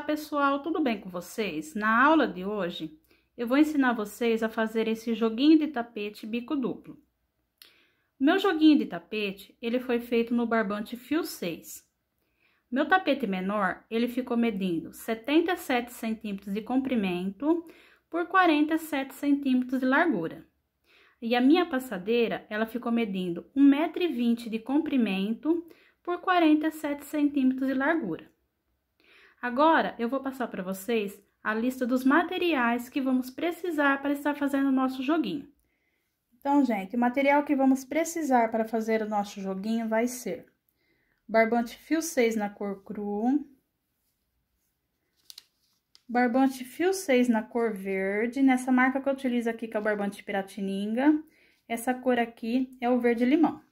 Olá pessoal, tudo bem com vocês? Na aula de hoje eu vou ensinar vocês a fazer esse joguinho de tapete bico duplo. Meu joguinho de tapete, ele foi feito no barbante fio 6. Meu tapete menor, ele ficou medindo 77 centímetros de comprimento por 47 centímetros de largura. E a minha passadeira, ela ficou medindo 1,20m de comprimento por 47 centímetros de largura. Agora eu vou passar para vocês a lista dos materiais que vamos precisar para estar fazendo o nosso joguinho. Então, gente, o material que vamos precisar para fazer o nosso joguinho vai ser barbante fio 6 na cor cru, barbante fio 6 na cor verde, nessa marca que eu utilizo aqui, que é o barbante piratininga, essa cor aqui é o verde limão.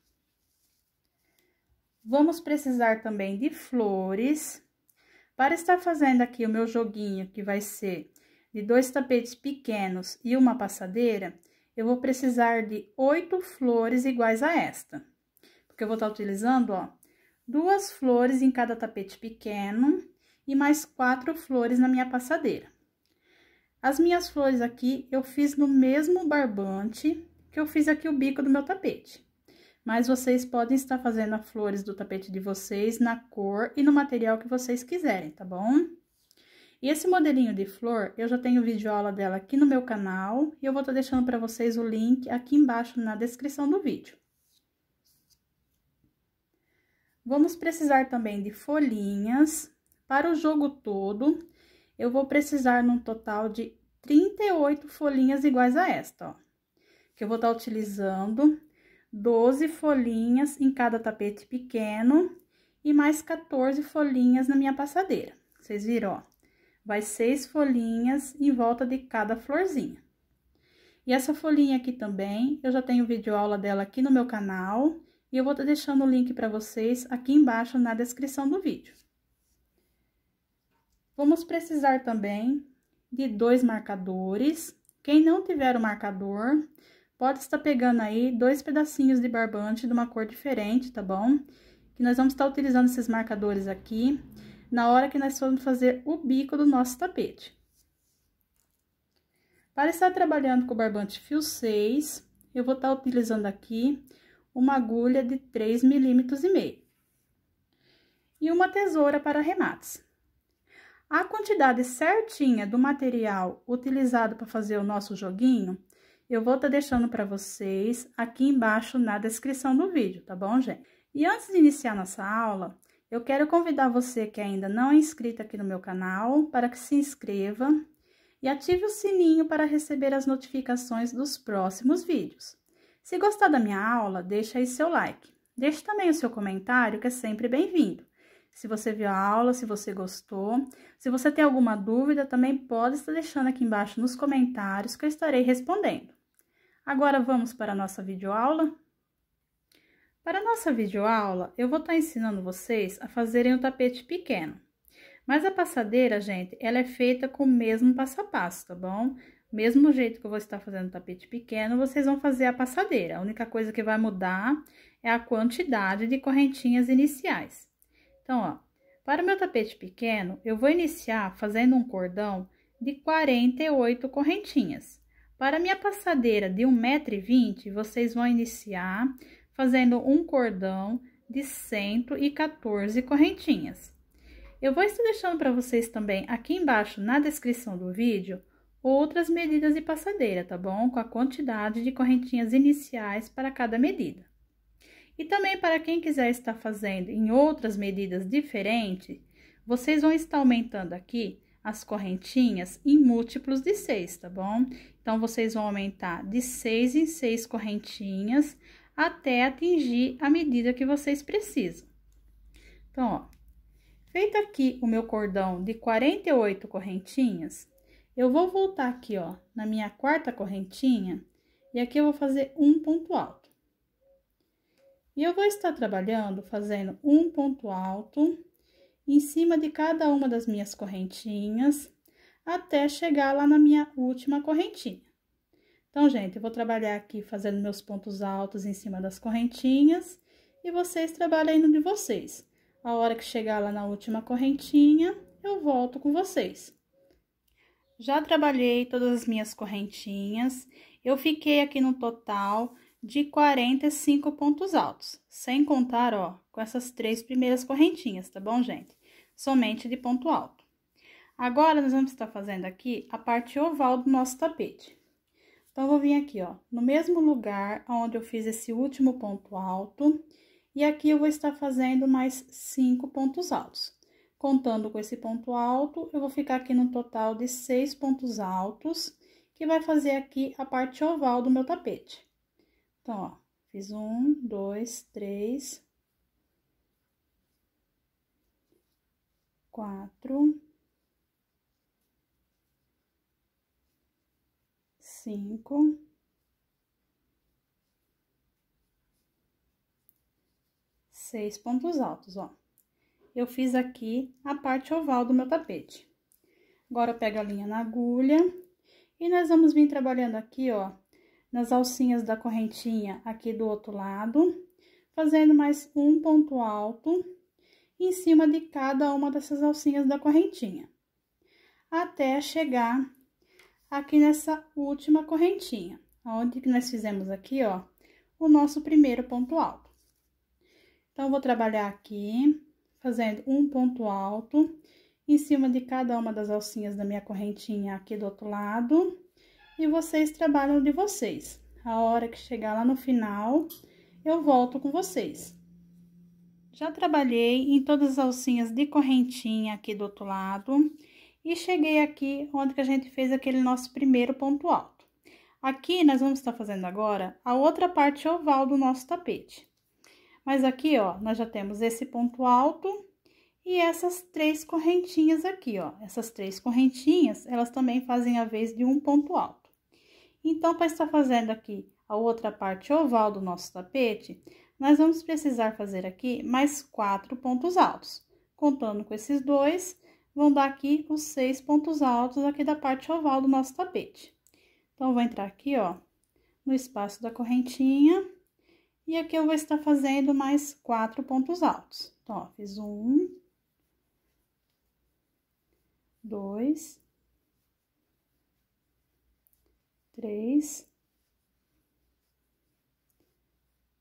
Vamos precisar também de flores, para estar fazendo aqui o meu joguinho, que vai ser de dois tapetes pequenos e uma passadeira, eu vou precisar de oito flores iguais a esta. Porque eu vou estar utilizando, ó, duas flores em cada tapete pequeno e mais quatro flores na minha passadeira. As minhas flores aqui eu fiz no mesmo barbante que eu fiz aqui o bico do meu tapete mas vocês podem estar fazendo as flores do tapete de vocês na cor e no material que vocês quiserem, tá bom? E esse modelinho de flor, eu já tenho vídeo aula dela aqui no meu canal, e eu vou estar deixando para vocês o link aqui embaixo na descrição do vídeo. Vamos precisar também de folhinhas. Para o jogo todo, eu vou precisar num total de 38 folhinhas iguais a esta, ó. Que eu vou estar utilizando 12 folhinhas em cada tapete pequeno e mais 14 folhinhas na minha passadeira. Vocês viram, ó? Vai seis folhinhas em volta de cada florzinha. E essa folhinha aqui também, eu já tenho vídeo aula dela aqui no meu canal, e eu vou estar deixando o link para vocês aqui embaixo na descrição do vídeo. Vamos precisar também de dois marcadores. Quem não tiver o marcador, Pode estar pegando aí dois pedacinhos de barbante de uma cor diferente, tá bom? Que nós vamos estar utilizando esses marcadores aqui na hora que nós formos fazer o bico do nosso tapete. Para estar trabalhando com o barbante fio 6, eu vou estar utilizando aqui uma agulha de 3,5 milímetros e meio. E uma tesoura para remates. A quantidade certinha do material utilizado para fazer o nosso joguinho eu vou estar tá deixando para vocês aqui embaixo na descrição do vídeo, tá bom, gente? E antes de iniciar nossa aula, eu quero convidar você que ainda não é inscrito aqui no meu canal para que se inscreva e ative o sininho para receber as notificações dos próximos vídeos. Se gostar da minha aula, deixa aí seu like. Deixe também o seu comentário, que é sempre bem-vindo. Se você viu a aula, se você gostou, se você tem alguma dúvida, também pode estar deixando aqui embaixo nos comentários que eu estarei respondendo. Agora vamos para a nossa videoaula. Para a nossa videoaula, eu vou estar tá ensinando vocês a fazerem o tapete pequeno. Mas a passadeira, gente, ela é feita com o mesmo passo a passo, tá bom? Mesmo jeito que eu vou estar fazendo o tapete pequeno, vocês vão fazer a passadeira. A única coisa que vai mudar é a quantidade de correntinhas iniciais. Então, ó, para o meu tapete pequeno, eu vou iniciar fazendo um cordão de 48 correntinhas. Para minha passadeira de 1,20m, vocês vão iniciar fazendo um cordão de 114 correntinhas. Eu vou estar deixando para vocês também aqui embaixo na descrição do vídeo outras medidas de passadeira, tá bom? Com a quantidade de correntinhas iniciais para cada medida. E também para quem quiser estar fazendo em outras medidas diferentes, vocês vão estar aumentando aqui as correntinhas em múltiplos de seis, tá bom? Então, vocês vão aumentar de seis em seis correntinhas até atingir a medida que vocês precisam. Então, ó, feito aqui o meu cordão de 48 correntinhas, eu vou voltar aqui, ó, na minha quarta correntinha, e aqui eu vou fazer um ponto alto. E eu vou estar trabalhando fazendo um ponto alto em cima de cada uma das minhas correntinhas, até chegar lá na minha última correntinha. Então, gente, eu vou trabalhar aqui fazendo meus pontos altos em cima das correntinhas, e vocês trabalhando no de vocês. A hora que chegar lá na última correntinha, eu volto com vocês. Já trabalhei todas as minhas correntinhas, eu fiquei aqui no total de 45 pontos altos, sem contar, ó, com essas três primeiras correntinhas, tá bom, gente? somente de ponto alto. Agora, nós vamos estar fazendo aqui a parte oval do nosso tapete. Então, vou vir aqui, ó, no mesmo lugar onde eu fiz esse último ponto alto, e aqui eu vou estar fazendo mais cinco pontos altos. Contando com esse ponto alto, eu vou ficar aqui no total de seis pontos altos, que vai fazer aqui a parte oval do meu tapete. Então, ó, fiz um, dois, três, quatro, cinco, seis pontos altos, ó. Eu fiz aqui a parte oval do meu tapete. Agora, eu pego a linha na agulha e nós vamos vir trabalhando aqui, ó, nas alcinhas da correntinha aqui do outro lado, fazendo mais um ponto alto em cima de cada uma dessas alcinhas da correntinha, até chegar aqui nessa última correntinha, onde nós fizemos aqui, ó, o nosso primeiro ponto alto. Então, vou trabalhar aqui, fazendo um ponto alto em cima de cada uma das alcinhas da minha correntinha aqui do outro lado, e vocês trabalham de vocês. A hora que chegar lá no final, eu volto com vocês. Já trabalhei em todas as alcinhas de correntinha aqui do outro lado. E cheguei aqui onde que a gente fez aquele nosso primeiro ponto alto. Aqui, nós vamos estar fazendo agora a outra parte oval do nosso tapete. Mas aqui, ó, nós já temos esse ponto alto e essas três correntinhas aqui, ó. Essas três correntinhas, elas também fazem a vez de um ponto alto. Então, para estar fazendo aqui a outra parte oval do nosso tapete, nós vamos precisar fazer aqui mais quatro pontos altos. Contando com esses dois, vão dar aqui os seis pontos altos aqui da parte oval do nosso tapete. Então, vou entrar aqui, ó, no espaço da correntinha, e aqui eu vou estar fazendo mais quatro pontos altos. Então, ó, fiz um, dois, três,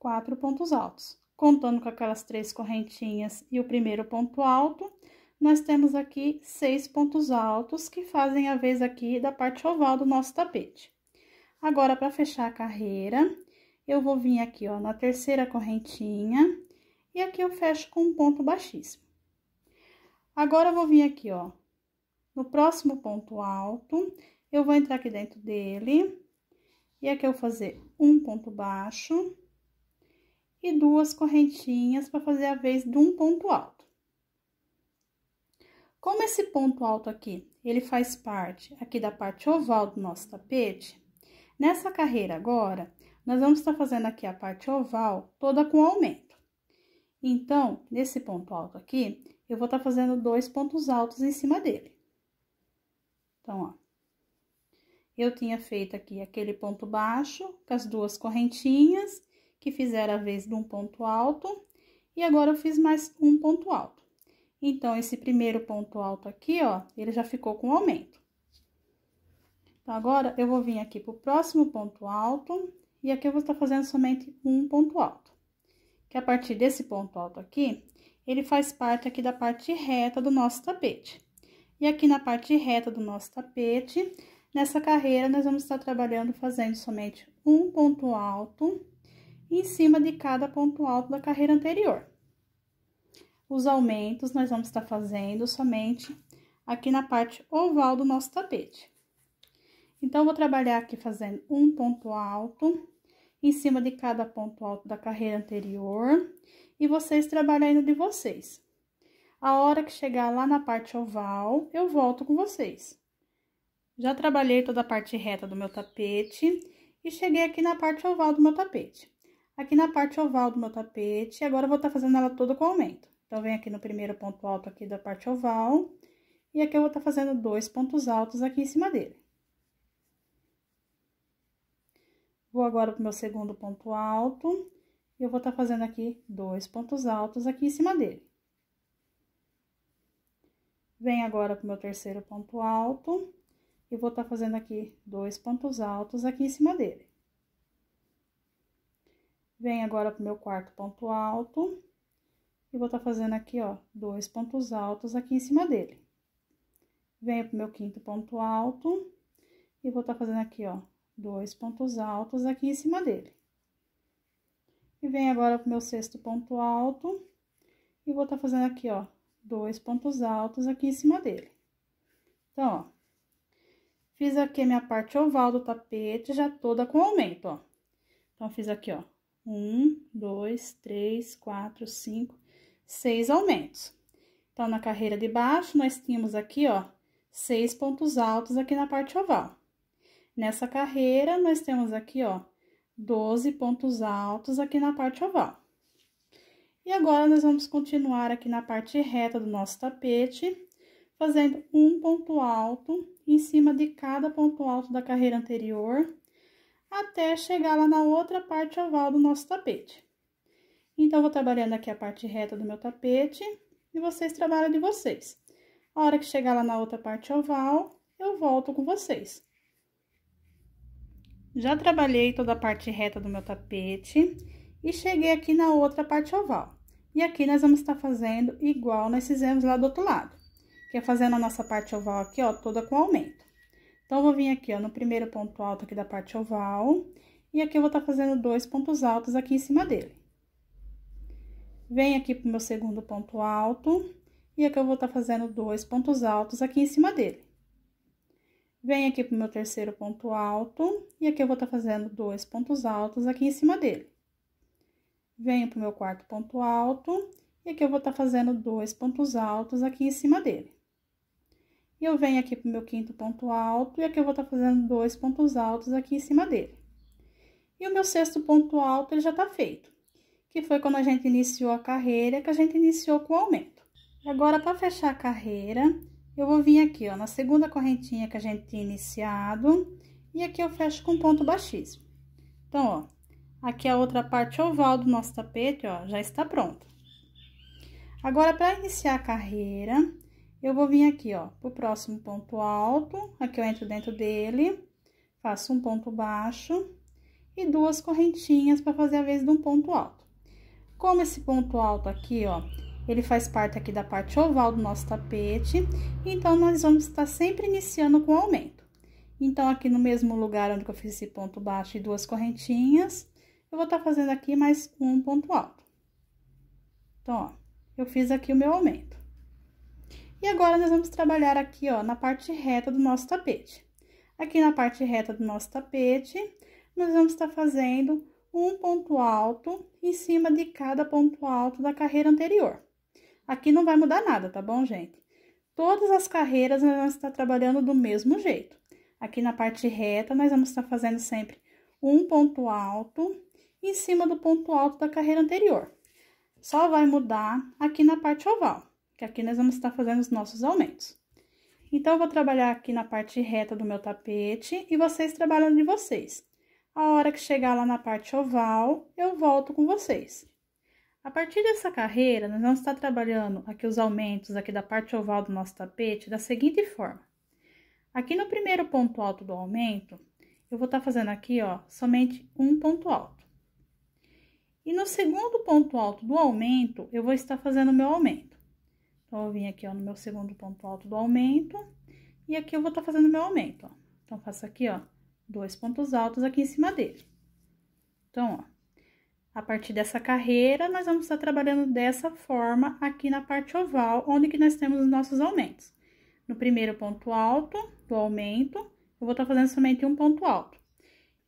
quatro pontos altos. Contando com aquelas três correntinhas e o primeiro ponto alto, nós temos aqui seis pontos altos que fazem a vez aqui da parte oval do nosso tapete. Agora, para fechar a carreira, eu vou vir aqui, ó, na terceira correntinha, e aqui eu fecho com um ponto baixíssimo. Agora, eu vou vir aqui, ó, no próximo ponto alto, eu vou entrar aqui dentro dele, e aqui eu vou fazer um ponto baixo, e duas correntinhas para fazer a vez de um ponto alto. Como esse ponto alto aqui, ele faz parte aqui da parte oval do nosso tapete, nessa carreira agora, nós vamos estar fazendo aqui a parte oval toda com aumento. Então, nesse ponto alto aqui, eu vou estar fazendo dois pontos altos em cima dele. Então, ó. Eu tinha feito aqui aquele ponto baixo com as duas correntinhas que fizeram a vez de um ponto alto, e agora eu fiz mais um ponto alto. Então, esse primeiro ponto alto aqui, ó, ele já ficou com aumento. Então, agora, eu vou vir aqui pro próximo ponto alto, e aqui eu vou estar fazendo somente um ponto alto. Que a partir desse ponto alto aqui, ele faz parte aqui da parte reta do nosso tapete. E aqui na parte reta do nosso tapete, nessa carreira, nós vamos estar trabalhando fazendo somente um ponto alto em cima de cada ponto alto da carreira anterior. Os aumentos nós vamos estar fazendo somente aqui na parte oval do nosso tapete. Então, vou trabalhar aqui fazendo um ponto alto em cima de cada ponto alto da carreira anterior e vocês trabalhando de vocês. A hora que chegar lá na parte oval, eu volto com vocês. Já trabalhei toda a parte reta do meu tapete e cheguei aqui na parte oval do meu tapete aqui na parte oval do meu tapete. Agora, eu vou estar tá fazendo ela toda com aumento. Então, vem aqui no primeiro ponto alto aqui da parte oval. E aqui eu vou estar tá fazendo dois pontos altos aqui em cima dele. Vou agora pro meu segundo ponto alto. E eu vou estar tá fazendo aqui dois pontos altos aqui em cima dele. Vem agora pro meu terceiro ponto alto. E vou estar tá fazendo aqui dois pontos altos aqui em cima dele. Venho agora pro meu quarto ponto alto. E vou estar tá fazendo aqui, ó, dois pontos altos aqui em cima dele. Venho pro meu quinto ponto alto. E vou estar tá fazendo aqui, ó, dois pontos altos aqui em cima dele. E venho agora pro meu sexto ponto alto. E vou estar tá fazendo aqui, ó, dois pontos altos aqui em cima dele. Então, ó. Fiz aqui a minha parte oval do tapete, já toda com aumento, ó. Então, fiz aqui, ó, um, dois, três, quatro, cinco, seis aumentos. Então, na carreira de baixo, nós tínhamos aqui, ó, seis pontos altos aqui na parte oval. Nessa carreira, nós temos aqui, ó, doze pontos altos aqui na parte oval. E agora, nós vamos continuar aqui na parte reta do nosso tapete, fazendo um ponto alto em cima de cada ponto alto da carreira anterior até chegar lá na outra parte oval do nosso tapete. Então, vou trabalhando aqui a parte reta do meu tapete e vocês trabalham de vocês. A hora que chegar lá na outra parte oval, eu volto com vocês. Já trabalhei toda a parte reta do meu tapete e cheguei aqui na outra parte oval. E aqui nós vamos estar fazendo igual nós fizemos lá do outro lado, que é fazendo a nossa parte oval aqui, ó, toda com aumento. Então, vou vir aqui, ó, no primeiro ponto alto aqui da parte oval, e aqui eu vou estar tá fazendo dois pontos altos aqui em cima dele. Vem aqui pro meu segundo ponto alto, e aqui eu vou estar tá fazendo dois pontos altos aqui em cima dele. Vem aqui pro meu terceiro ponto alto, e aqui eu vou estar tá fazendo dois pontos altos aqui em cima dele. Venho pro meu quarto ponto alto, e aqui eu vou estar tá fazendo dois pontos altos aqui em cima dele. E eu venho aqui pro meu quinto ponto alto, e aqui eu vou estar tá fazendo dois pontos altos aqui em cima dele. E o meu sexto ponto alto, ele já tá feito, que foi quando a gente iniciou a carreira, que a gente iniciou com o aumento. E agora, para fechar a carreira, eu vou vir aqui, ó, na segunda correntinha que a gente tinha iniciado, e aqui eu fecho com ponto baixíssimo. Então, ó, aqui a outra parte oval do nosso tapete, ó, já está pronta. Agora, para iniciar a carreira, eu vou vir aqui, ó, pro próximo ponto alto, aqui eu entro dentro dele, faço um ponto baixo e duas correntinhas para fazer a vez de um ponto alto. Como esse ponto alto aqui, ó, ele faz parte aqui da parte oval do nosso tapete, então, nós vamos estar sempre iniciando com aumento. Então, aqui no mesmo lugar onde eu fiz esse ponto baixo e duas correntinhas, eu vou estar fazendo aqui mais um ponto alto. Então, ó, eu fiz aqui o meu aumento. E agora, nós vamos trabalhar aqui, ó, na parte reta do nosso tapete. Aqui na parte reta do nosso tapete, nós vamos estar tá fazendo um ponto alto em cima de cada ponto alto da carreira anterior. Aqui não vai mudar nada, tá bom, gente? Todas as carreiras nós vamos estar tá trabalhando do mesmo jeito. Aqui na parte reta, nós vamos estar tá fazendo sempre um ponto alto em cima do ponto alto da carreira anterior. Só vai mudar aqui na parte oval que aqui nós vamos estar fazendo os nossos aumentos. Então, eu vou trabalhar aqui na parte reta do meu tapete e vocês trabalham de vocês. A hora que chegar lá na parte oval, eu volto com vocês. A partir dessa carreira, nós vamos estar trabalhando aqui os aumentos aqui da parte oval do nosso tapete da seguinte forma. Aqui no primeiro ponto alto do aumento, eu vou estar fazendo aqui, ó, somente um ponto alto. E no segundo ponto alto do aumento, eu vou estar fazendo o meu aumento. Então, eu vim aqui, ó, no meu segundo ponto alto do aumento. E aqui eu vou estar tá fazendo meu aumento, ó. Então, faço aqui, ó, dois pontos altos aqui em cima dele. Então, ó. A partir dessa carreira, nós vamos estar trabalhando dessa forma aqui na parte oval, onde que nós temos os nossos aumentos. No primeiro ponto alto do aumento, eu vou estar tá fazendo somente um ponto alto.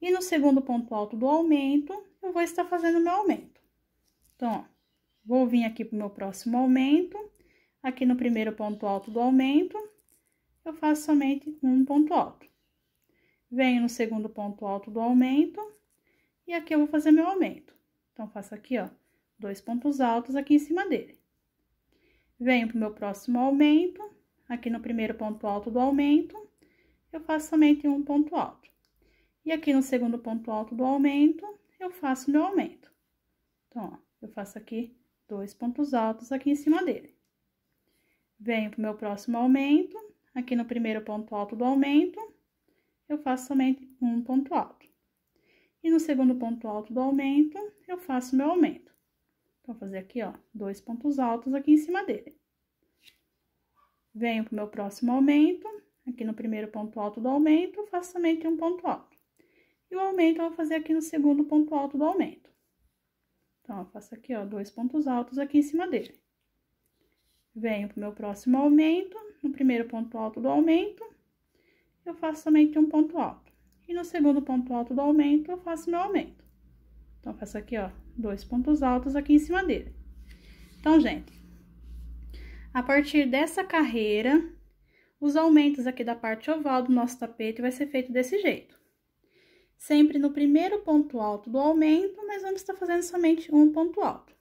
E no segundo ponto alto do aumento, eu vou estar fazendo meu aumento. Então, ó, vou vir aqui para o meu próximo aumento, Aqui no primeiro ponto alto do aumento, eu faço somente um ponto alto. Venho no segundo ponto alto do aumento, e aqui eu vou fazer meu aumento. Então, faço aqui, ó, dois pontos altos aqui em cima dele. Venho pro meu próximo aumento, aqui no primeiro ponto alto do aumento, eu faço somente um ponto alto. E aqui no segundo ponto alto do aumento, eu faço meu aumento. Então, ó, eu faço aqui dois pontos altos aqui em cima dele venho para o meu próximo aumento, aqui no primeiro ponto alto do aumento, eu faço somente um ponto alto. E no segundo ponto alto do aumento, eu faço meu aumento. Então, vou fazer aqui, ó, dois pontos altos aqui em cima dele. Venho para o meu próximo aumento, aqui no primeiro ponto alto do aumento, faço somente um ponto alto. E o aumento eu vou fazer aqui no segundo ponto alto do aumento. Então, eu faço aqui, ó, dois pontos altos aqui em cima dele. Venho pro meu próximo aumento, no primeiro ponto alto do aumento, eu faço somente um ponto alto. E no segundo ponto alto do aumento, eu faço meu aumento. Então, faço aqui, ó, dois pontos altos aqui em cima dele. Então, gente, a partir dessa carreira, os aumentos aqui da parte oval do nosso tapete vai ser feito desse jeito. Sempre no primeiro ponto alto do aumento, nós vamos estar fazendo somente um ponto alto.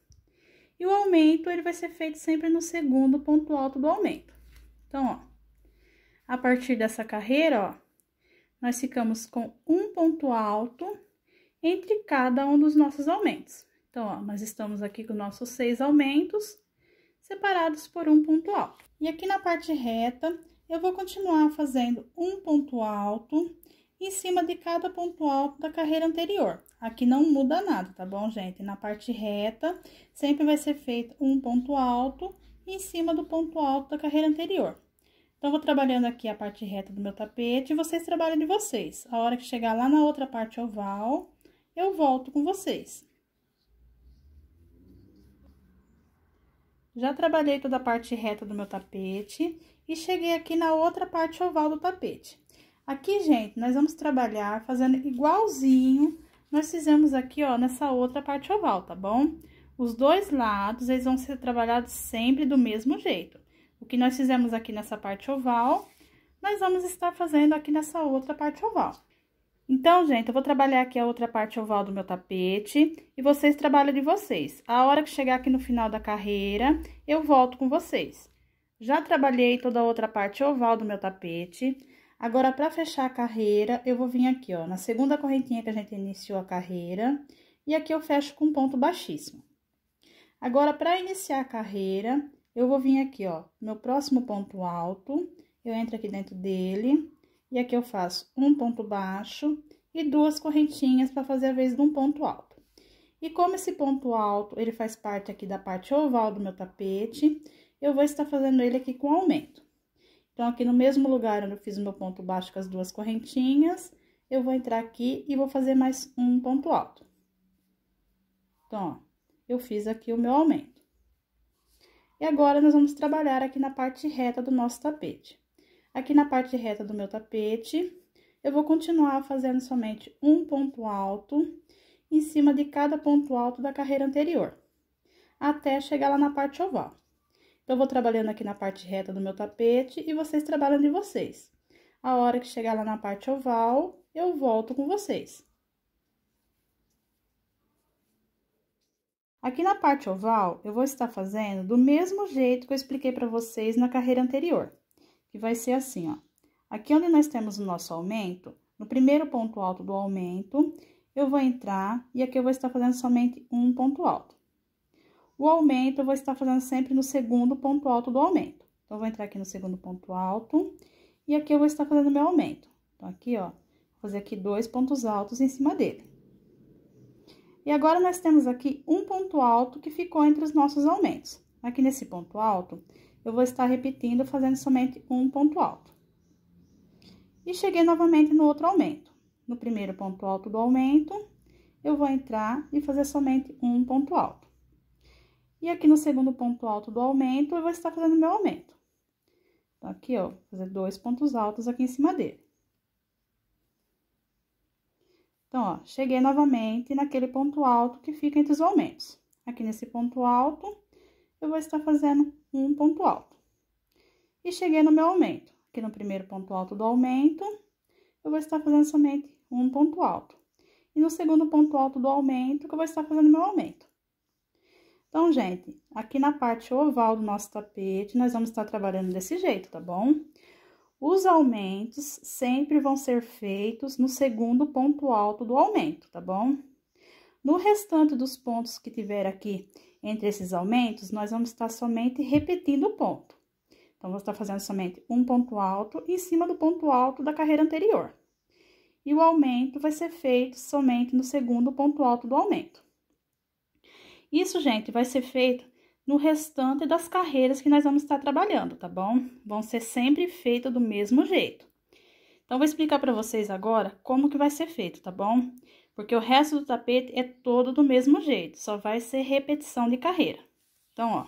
E o aumento, ele vai ser feito sempre no segundo ponto alto do aumento. Então, ó, a partir dessa carreira, ó, nós ficamos com um ponto alto entre cada um dos nossos aumentos. Então, ó, nós estamos aqui com nossos seis aumentos, separados por um ponto alto. E aqui na parte reta, eu vou continuar fazendo um ponto alto em cima de cada ponto alto da carreira anterior. Aqui não muda nada, tá bom, gente? Na parte reta, sempre vai ser feito um ponto alto em cima do ponto alto da carreira anterior. Então, vou trabalhando aqui a parte reta do meu tapete, e vocês trabalham de vocês. A hora que chegar lá na outra parte oval, eu volto com vocês. Já trabalhei toda a parte reta do meu tapete e cheguei aqui na outra parte oval do tapete. Aqui, gente, nós vamos trabalhar fazendo igualzinho nós fizemos aqui, ó, nessa outra parte oval, tá bom? Os dois lados, eles vão ser trabalhados sempre do mesmo jeito. O que nós fizemos aqui nessa parte oval, nós vamos estar fazendo aqui nessa outra parte oval. Então, gente, eu vou trabalhar aqui a outra parte oval do meu tapete e vocês trabalham de vocês. A hora que chegar aqui no final da carreira, eu volto com vocês. Já trabalhei toda a outra parte oval do meu tapete, Agora, para fechar a carreira, eu vou vir aqui, ó, na segunda correntinha que a gente iniciou a carreira, e aqui eu fecho com ponto baixíssimo. Agora, para iniciar a carreira, eu vou vir aqui, ó, meu próximo ponto alto, eu entro aqui dentro dele, e aqui eu faço um ponto baixo e duas correntinhas para fazer a vez de um ponto alto. E como esse ponto alto, ele faz parte aqui da parte oval do meu tapete, eu vou estar fazendo ele aqui com aumento. Então, aqui no mesmo lugar onde eu fiz o meu ponto baixo com as duas correntinhas, eu vou entrar aqui e vou fazer mais um ponto alto. Então, ó, eu fiz aqui o meu aumento. E agora, nós vamos trabalhar aqui na parte reta do nosso tapete. Aqui na parte reta do meu tapete, eu vou continuar fazendo somente um ponto alto em cima de cada ponto alto da carreira anterior, até chegar lá na parte oval. Então, eu vou trabalhando aqui na parte reta do meu tapete e vocês trabalham de vocês. A hora que chegar lá na parte oval, eu volto com vocês. Aqui na parte oval, eu vou estar fazendo do mesmo jeito que eu expliquei para vocês na carreira anterior. Que vai ser assim, ó. Aqui onde nós temos o nosso aumento, no primeiro ponto alto do aumento, eu vou entrar e aqui eu vou estar fazendo somente um ponto alto. O aumento eu vou estar fazendo sempre no segundo ponto alto do aumento. Então, eu vou entrar aqui no segundo ponto alto e aqui eu vou estar fazendo meu aumento. Então, aqui, ó, vou fazer aqui dois pontos altos em cima dele. E agora, nós temos aqui um ponto alto que ficou entre os nossos aumentos. Aqui nesse ponto alto, eu vou estar repetindo, fazendo somente um ponto alto. E cheguei novamente no outro aumento. No primeiro ponto alto do aumento, eu vou entrar e fazer somente um ponto alto. E aqui no segundo ponto alto do aumento, eu vou estar fazendo meu aumento. Então, aqui, ó, vou fazer dois pontos altos aqui em cima dele. Então, ó, cheguei novamente naquele ponto alto que fica entre os aumentos. Aqui nesse ponto alto, eu vou estar fazendo um ponto alto. E cheguei no meu aumento. Aqui no primeiro ponto alto do aumento, eu vou estar fazendo somente um ponto alto. E no segundo ponto alto do aumento, que eu vou estar fazendo meu aumento. Então, gente, aqui na parte oval do nosso tapete, nós vamos estar trabalhando desse jeito, tá bom? Os aumentos sempre vão ser feitos no segundo ponto alto do aumento, tá bom? No restante dos pontos que tiver aqui entre esses aumentos, nós vamos estar somente repetindo o ponto. Então, vou estar fazendo somente um ponto alto em cima do ponto alto da carreira anterior. E o aumento vai ser feito somente no segundo ponto alto do aumento. Isso, gente, vai ser feito no restante das carreiras que nós vamos estar trabalhando, tá bom? Vão ser sempre feitas do mesmo jeito. Então, vou explicar para vocês agora como que vai ser feito, tá bom? Porque o resto do tapete é todo do mesmo jeito, só vai ser repetição de carreira. Então, ó.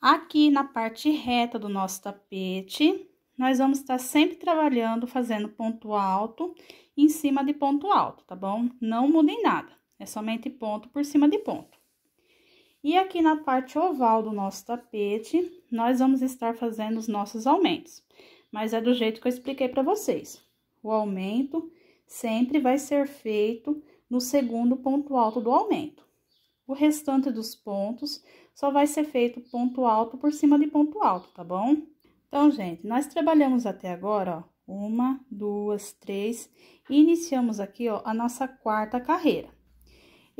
Aqui na parte reta do nosso tapete, nós vamos estar sempre trabalhando, fazendo ponto alto em cima de ponto alto, tá bom? Não mudem nada. É somente ponto por cima de ponto. E aqui na parte oval do nosso tapete, nós vamos estar fazendo os nossos aumentos. Mas é do jeito que eu expliquei para vocês. O aumento sempre vai ser feito no segundo ponto alto do aumento. O restante dos pontos só vai ser feito ponto alto por cima de ponto alto, tá bom? Então, gente, nós trabalhamos até agora, ó, uma, duas, três, e iniciamos aqui, ó, a nossa quarta carreira.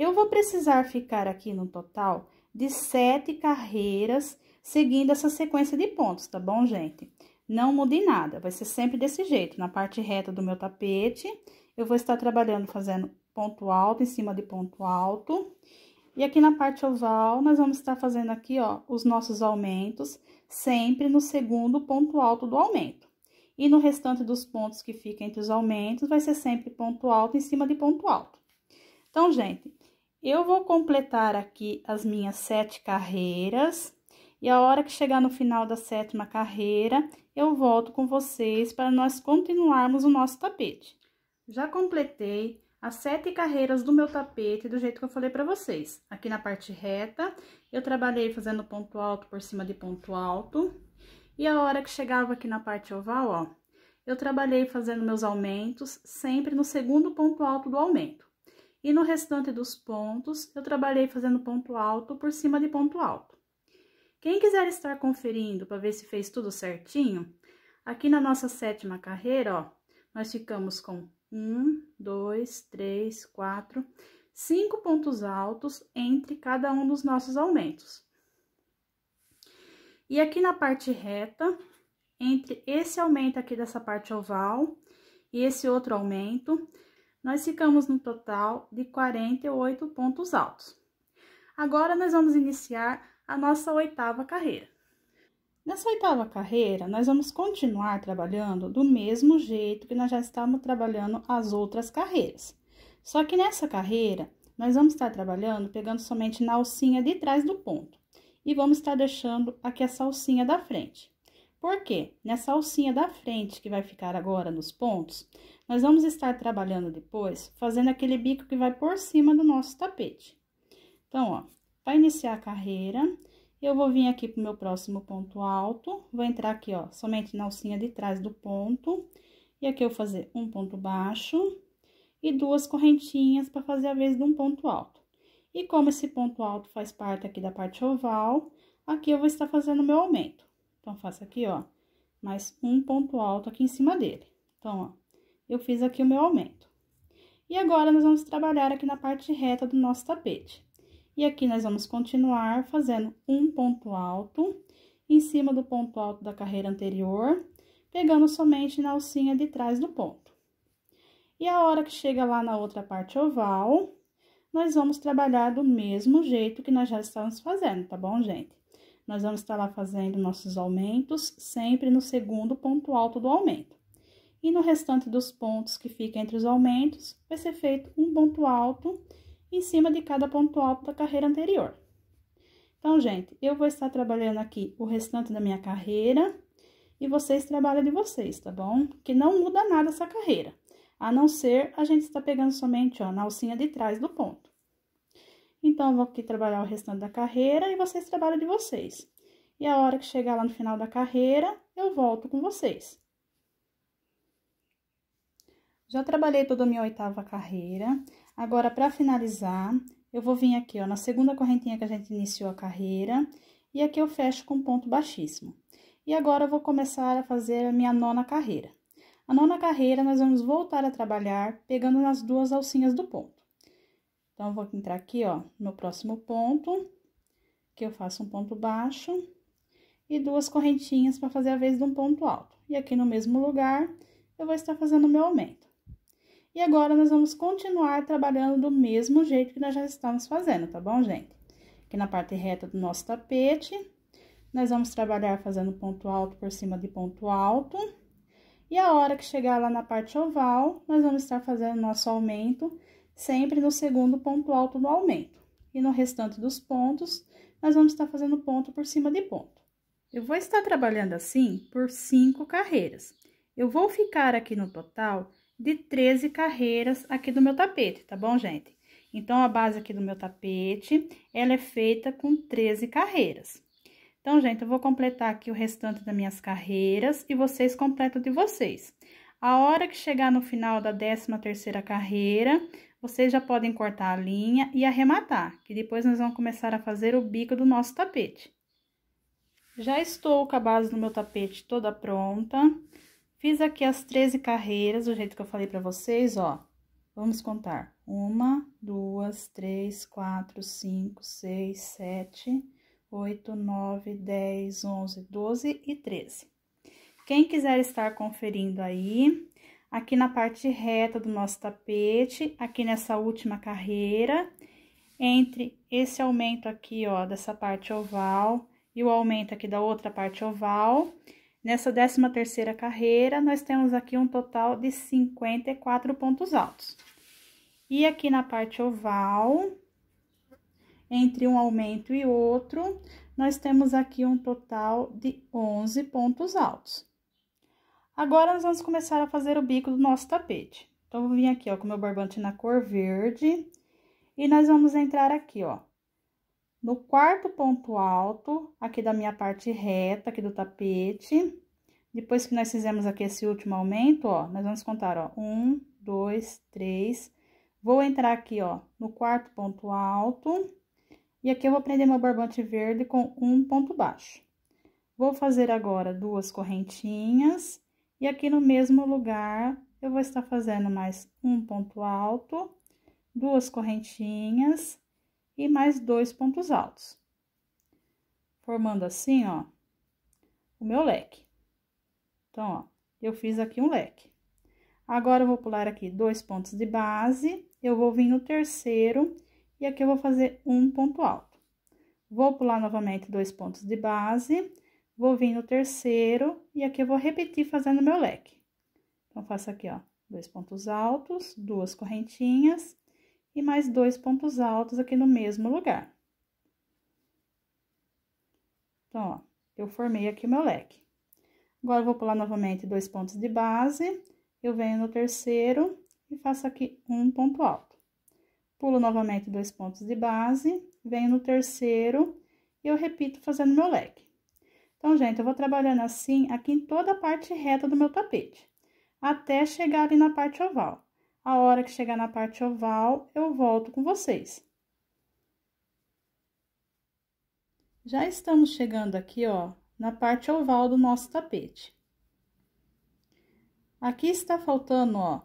Eu vou precisar ficar aqui no total de sete carreiras seguindo essa sequência de pontos, tá bom, gente? Não mudei nada, vai ser sempre desse jeito. Na parte reta do meu tapete, eu vou estar trabalhando fazendo ponto alto em cima de ponto alto. E aqui na parte oval, nós vamos estar fazendo aqui, ó, os nossos aumentos, sempre no segundo ponto alto do aumento. E no restante dos pontos que fica entre os aumentos, vai ser sempre ponto alto em cima de ponto alto. Então, gente, eu vou completar aqui as minhas sete carreiras, e a hora que chegar no final da sétima carreira, eu volto com vocês para nós continuarmos o nosso tapete. Já completei as sete carreiras do meu tapete do jeito que eu falei para vocês. Aqui na parte reta, eu trabalhei fazendo ponto alto por cima de ponto alto, e a hora que chegava aqui na parte oval, ó, eu trabalhei fazendo meus aumentos sempre no segundo ponto alto do aumento. E no restante dos pontos, eu trabalhei fazendo ponto alto por cima de ponto alto. Quem quiser estar conferindo para ver se fez tudo certinho, aqui na nossa sétima carreira, ó, nós ficamos com um, dois, três, quatro, cinco pontos altos entre cada um dos nossos aumentos. E aqui na parte reta, entre esse aumento aqui dessa parte oval e esse outro aumento, nós ficamos no total de 48 pontos altos. Agora, nós vamos iniciar a nossa oitava carreira. Nessa oitava carreira, nós vamos continuar trabalhando do mesmo jeito que nós já estávamos trabalhando as outras carreiras. Só que nessa carreira, nós vamos estar trabalhando pegando somente na alcinha de trás do ponto. E vamos estar deixando aqui essa alcinha da frente. Por quê? Nessa alcinha da frente que vai ficar agora nos pontos, nós vamos estar trabalhando depois, fazendo aquele bico que vai por cima do nosso tapete. Então, ó, para iniciar a carreira, eu vou vir aqui pro meu próximo ponto alto, vou entrar aqui, ó, somente na alcinha de trás do ponto, e aqui eu vou fazer um ponto baixo e duas correntinhas para fazer a vez de um ponto alto. E como esse ponto alto faz parte aqui da parte oval, aqui eu vou estar fazendo o meu aumento. Então, faço aqui, ó, mais um ponto alto aqui em cima dele. Então, ó, eu fiz aqui o meu aumento. E agora, nós vamos trabalhar aqui na parte reta do nosso tapete. E aqui, nós vamos continuar fazendo um ponto alto em cima do ponto alto da carreira anterior, pegando somente na alcinha de trás do ponto. E a hora que chega lá na outra parte oval, nós vamos trabalhar do mesmo jeito que nós já estamos fazendo, tá bom, gente? Nós vamos estar lá fazendo nossos aumentos sempre no segundo ponto alto do aumento e no restante dos pontos que fica entre os aumentos, vai ser feito um ponto alto em cima de cada ponto alto da carreira anterior. Então, gente, eu vou estar trabalhando aqui o restante da minha carreira e vocês trabalham de vocês, tá bom? Que não muda nada essa carreira, a não ser a gente está pegando somente, ó, na alcinha de trás do ponto. Então, eu vou aqui trabalhar o restante da carreira e vocês trabalham de vocês. E a hora que chegar lá no final da carreira, eu volto com vocês. Já trabalhei toda a minha oitava carreira. Agora, para finalizar, eu vou vir aqui, ó, na segunda correntinha que a gente iniciou a carreira. E aqui eu fecho com ponto baixíssimo. E agora, eu vou começar a fazer a minha nona carreira. A nona carreira, nós vamos voltar a trabalhar pegando nas duas alcinhas do ponto. Então, eu vou entrar aqui, ó, no próximo ponto, que eu faço um ponto baixo. E duas correntinhas para fazer a vez de um ponto alto. E aqui no mesmo lugar, eu vou estar fazendo o meu aumento. E agora nós vamos continuar trabalhando do mesmo jeito que nós já estamos fazendo, tá bom, gente? Aqui na parte reta do nosso tapete, nós vamos trabalhar fazendo ponto alto por cima de ponto alto. E a hora que chegar lá na parte oval, nós vamos estar fazendo nosso aumento sempre no segundo ponto alto do aumento. E no restante dos pontos, nós vamos estar fazendo ponto por cima de ponto. Eu vou estar trabalhando assim por cinco carreiras. Eu vou ficar aqui no total de 13 carreiras aqui do meu tapete, tá bom, gente? Então, a base aqui do meu tapete, ela é feita com 13 carreiras. Então, gente, eu vou completar aqui o restante das minhas carreiras e vocês completam de vocês. A hora que chegar no final da 13 terceira carreira, vocês já podem cortar a linha e arrematar, que depois nós vamos começar a fazer o bico do nosso tapete. Já estou com a base do meu tapete toda pronta. Fiz aqui as 13 carreiras, do jeito que eu falei pra vocês, ó. Vamos contar. Uma, duas, três, quatro, cinco, seis, sete, oito, nove, dez, onze, doze e treze. Quem quiser estar conferindo aí, aqui na parte reta do nosso tapete, aqui nessa última carreira, entre esse aumento aqui, ó, dessa parte oval e o aumento aqui da outra parte oval, Nessa 13 terceira carreira, nós temos aqui um total de 54 pontos altos. E aqui na parte oval, entre um aumento e outro, nós temos aqui um total de 11 pontos altos. Agora, nós vamos começar a fazer o bico do nosso tapete. Então, vou vir aqui, ó, com meu barbante na cor verde. E nós vamos entrar aqui, ó, no quarto ponto alto, aqui da minha parte reta, aqui do tapete, depois que nós fizemos aqui esse último aumento, ó, nós vamos contar, ó, um, dois, três. Vou entrar aqui, ó, no quarto ponto alto, e aqui eu vou prender meu barbante verde com um ponto baixo. Vou fazer agora duas correntinhas, e aqui no mesmo lugar, eu vou estar fazendo mais um ponto alto, duas correntinhas, e mais dois pontos altos. Formando assim, ó, o meu leque. Então, ó, eu fiz aqui um leque. Agora, eu vou pular aqui dois pontos de base, eu vou vir no terceiro, e aqui eu vou fazer um ponto alto. Vou pular novamente dois pontos de base, vou vir no terceiro, e aqui eu vou repetir fazendo meu leque. Então, faço aqui, ó, dois pontos altos, duas correntinhas, e mais dois pontos altos aqui no mesmo lugar. Então, ó, eu formei aqui o meu leque. Agora, vou pular novamente dois pontos de base, eu venho no terceiro e faço aqui um ponto alto. Pulo novamente dois pontos de base, venho no terceiro e eu repito fazendo meu leque. Então, gente, eu vou trabalhando assim aqui em toda a parte reta do meu tapete, até chegar ali na parte oval. A hora que chegar na parte oval, eu volto com vocês. Já estamos chegando aqui, ó, na parte oval do nosso tapete. Aqui está faltando, ó,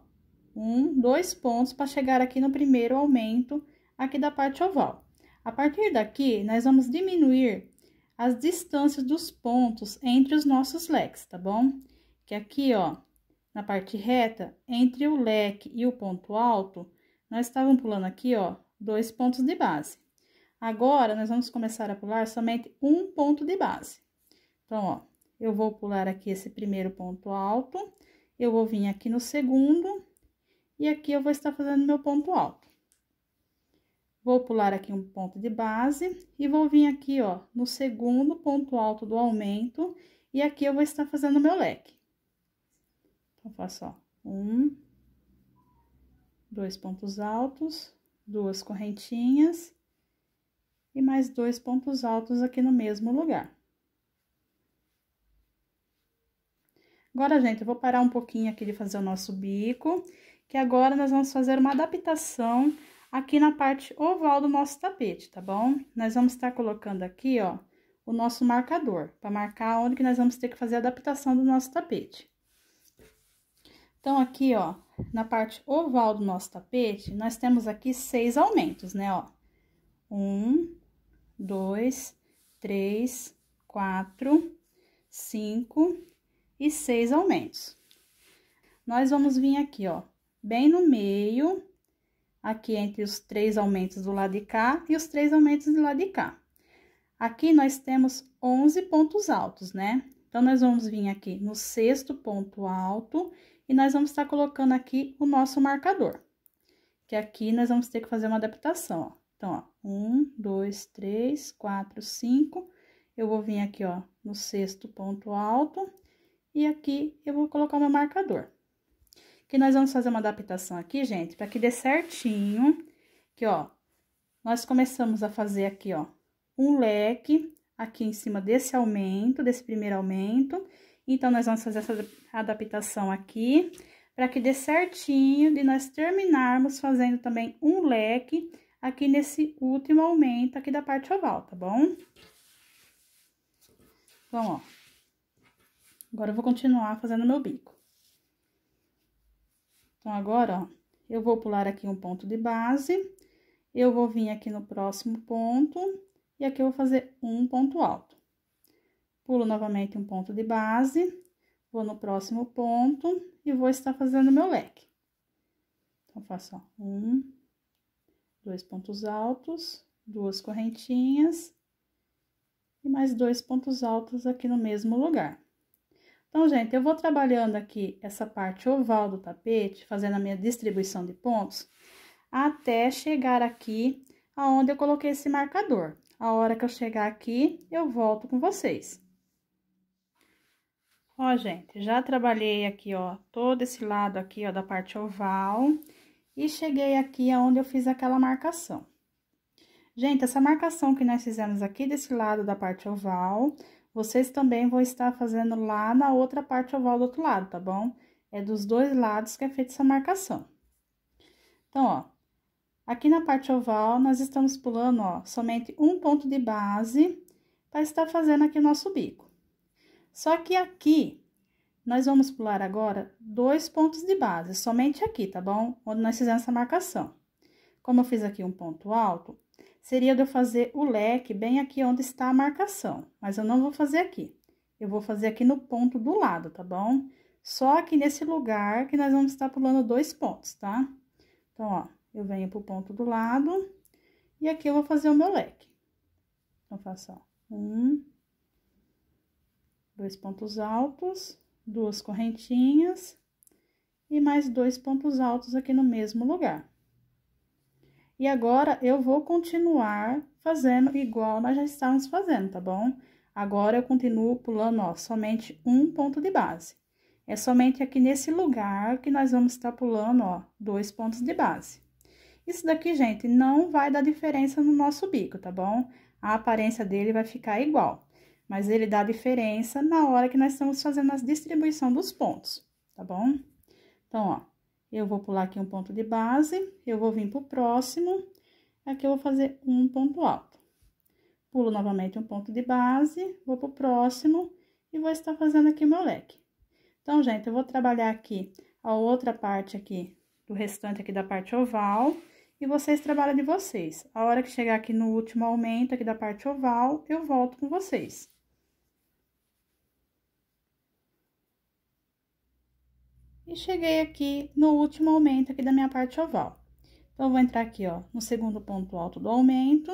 um, dois pontos para chegar aqui no primeiro aumento aqui da parte oval. A partir daqui, nós vamos diminuir as distâncias dos pontos entre os nossos leques, tá bom? Que aqui, ó, na parte reta, entre o leque e o ponto alto, nós estávamos pulando aqui, ó, dois pontos de base. Agora, nós vamos começar a pular somente um ponto de base. Então, ó, eu vou pular aqui esse primeiro ponto alto, eu vou vir aqui no segundo, e aqui eu vou estar fazendo meu ponto alto. Vou pular aqui um ponto de base, e vou vir aqui, ó, no segundo ponto alto do aumento, e aqui eu vou estar fazendo meu leque. Eu faço, ó, um, dois pontos altos, duas correntinhas e mais dois pontos altos aqui no mesmo lugar. Agora, gente, eu vou parar um pouquinho aqui de fazer o nosso bico, que agora nós vamos fazer uma adaptação aqui na parte oval do nosso tapete, tá bom? Nós vamos estar colocando aqui, ó, o nosso marcador, para marcar onde que nós vamos ter que fazer a adaptação do nosso tapete. Então, aqui, ó, na parte oval do nosso tapete, nós temos aqui seis aumentos, né, ó. Um, dois, três, quatro, cinco e seis aumentos. Nós vamos vir aqui, ó, bem no meio, aqui entre os três aumentos do lado de cá e os três aumentos do lado de cá. Aqui nós temos 11 pontos altos, né? Então, nós vamos vir aqui no sexto ponto alto e nós vamos estar colocando aqui o nosso marcador. Que aqui nós vamos ter que fazer uma adaptação, ó. Então, ó, um, dois, três, quatro, cinco. Eu vou vir aqui, ó, no sexto ponto alto. E aqui eu vou colocar o meu marcador. Que nós vamos fazer uma adaptação aqui, gente, para que dê certinho. Que, ó, nós começamos a fazer aqui, ó, um leque aqui em cima desse aumento, desse primeiro aumento, então, nós vamos fazer essa adaptação aqui, para que dê certinho de nós terminarmos fazendo também um leque aqui nesse último aumento aqui da parte oval, tá bom? Então, ó. Agora, eu vou continuar fazendo meu bico. Então, agora, ó, eu vou pular aqui um ponto de base, eu vou vir aqui no próximo ponto, e aqui eu vou fazer um ponto alto. Pulo novamente um ponto de base, vou no próximo ponto e vou estar fazendo meu leque. Então, faço, ó, um, dois pontos altos, duas correntinhas e mais dois pontos altos aqui no mesmo lugar. Então, gente, eu vou trabalhando aqui essa parte oval do tapete, fazendo a minha distribuição de pontos, até chegar aqui aonde eu coloquei esse marcador. A hora que eu chegar aqui, eu volto com vocês. Ó, gente, já trabalhei aqui, ó, todo esse lado aqui, ó, da parte oval. E cheguei aqui aonde eu fiz aquela marcação. Gente, essa marcação que nós fizemos aqui desse lado da parte oval, vocês também vão estar fazendo lá na outra parte oval do outro lado, tá bom? É dos dois lados que é feita essa marcação. Então, ó, aqui na parte oval, nós estamos pulando, ó, somente um ponto de base para estar fazendo aqui o nosso bico. Só que aqui, nós vamos pular agora dois pontos de base, somente aqui, tá bom? Onde nós fizemos essa marcação. Como eu fiz aqui um ponto alto, seria de eu fazer o leque bem aqui onde está a marcação, mas eu não vou fazer aqui. Eu vou fazer aqui no ponto do lado, tá bom? Só aqui nesse lugar que nós vamos estar pulando dois pontos, tá? Então, ó, eu venho pro ponto do lado e aqui eu vou fazer o meu leque. Então, faço, ó, um, dois pontos altos, duas correntinhas e mais dois pontos altos aqui no mesmo lugar. E agora, eu vou continuar fazendo igual nós já estávamos fazendo, tá bom? Agora, eu continuo pulando, ó, somente um ponto de base. É somente aqui nesse lugar que nós vamos estar pulando, ó, dois pontos de base. Isso daqui, gente, não vai dar diferença no nosso bico, tá bom? A aparência dele vai ficar igual mas ele dá diferença na hora que nós estamos fazendo a distribuição dos pontos, tá bom? Então, ó, eu vou pular aqui um ponto de base, eu vou vir pro próximo, aqui eu vou fazer um ponto alto. Pulo novamente um ponto de base, vou pro próximo e vou estar fazendo aqui meu leque. Então, gente, eu vou trabalhar aqui a outra parte aqui, do restante aqui da parte oval, e vocês trabalham de vocês. A hora que chegar aqui no último aumento aqui da parte oval, eu volto com vocês. E cheguei aqui no último aumento aqui da minha parte oval. Então, vou entrar aqui, ó, no segundo ponto alto do aumento.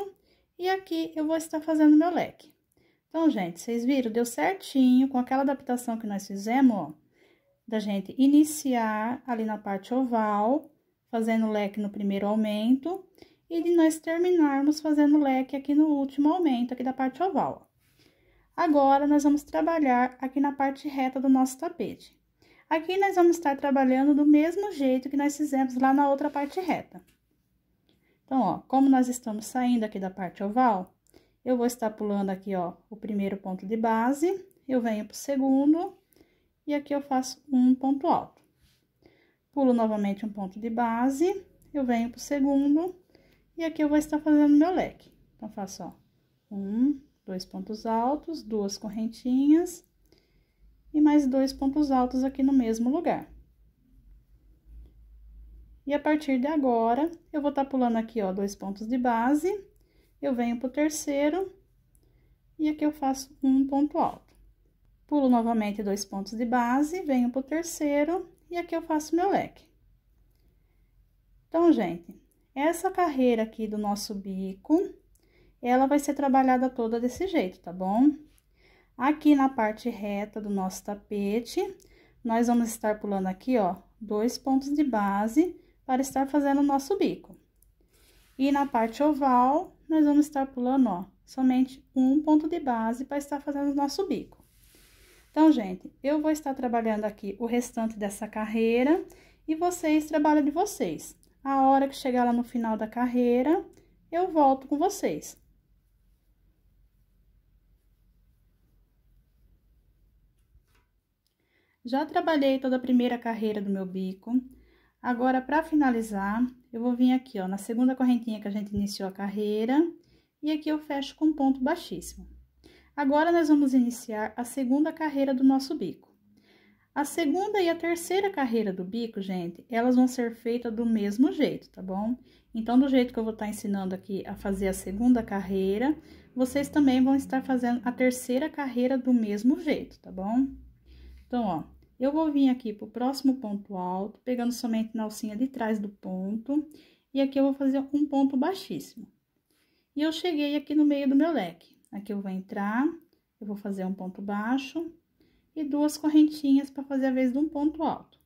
E aqui eu vou estar fazendo meu leque. Então, gente, vocês viram? Deu certinho com aquela adaptação que nós fizemos, ó. Da gente iniciar ali na parte oval, fazendo leque no primeiro aumento. E de nós terminarmos fazendo leque aqui no último aumento aqui da parte oval, ó. Agora, nós vamos trabalhar aqui na parte reta do nosso tapete. Aqui nós vamos estar trabalhando do mesmo jeito que nós fizemos lá na outra parte reta. Então, ó, como nós estamos saindo aqui da parte oval, eu vou estar pulando aqui, ó, o primeiro ponto de base, eu venho pro segundo, e aqui eu faço um ponto alto. Pulo novamente um ponto de base, eu venho pro segundo, e aqui eu vou estar fazendo meu leque. Então, faço, ó, um, dois pontos altos, duas correntinhas, e mais dois pontos altos aqui no mesmo lugar. E a partir de agora, eu vou estar tá pulando aqui, ó, dois pontos de base, eu venho pro terceiro, e aqui eu faço um ponto alto. Pulo novamente dois pontos de base, venho pro terceiro, e aqui eu faço meu leque. Então, gente, essa carreira aqui do nosso bico, ela vai ser trabalhada toda desse jeito, tá bom? Aqui na parte reta do nosso tapete, nós vamos estar pulando aqui, ó, dois pontos de base para estar fazendo o nosso bico. E na parte oval, nós vamos estar pulando, ó, somente um ponto de base para estar fazendo o nosso bico. Então, gente, eu vou estar trabalhando aqui o restante dessa carreira e vocês trabalham de vocês. A hora que chegar lá no final da carreira, eu volto com vocês. Já trabalhei toda a primeira carreira do meu bico. Agora, para finalizar, eu vou vir aqui, ó, na segunda correntinha que a gente iniciou a carreira, e aqui eu fecho com ponto baixíssimo. Agora, nós vamos iniciar a segunda carreira do nosso bico. A segunda e a terceira carreira do bico, gente, elas vão ser feitas do mesmo jeito, tá bom? Então, do jeito que eu vou estar tá ensinando aqui a fazer a segunda carreira, vocês também vão estar fazendo a terceira carreira do mesmo jeito, tá bom? Então, ó, eu vou vir aqui pro próximo ponto alto, pegando somente na alcinha de trás do ponto, e aqui eu vou fazer um ponto baixíssimo. E eu cheguei aqui no meio do meu leque. Aqui eu vou entrar, eu vou fazer um ponto baixo e duas correntinhas para fazer a vez de um ponto alto.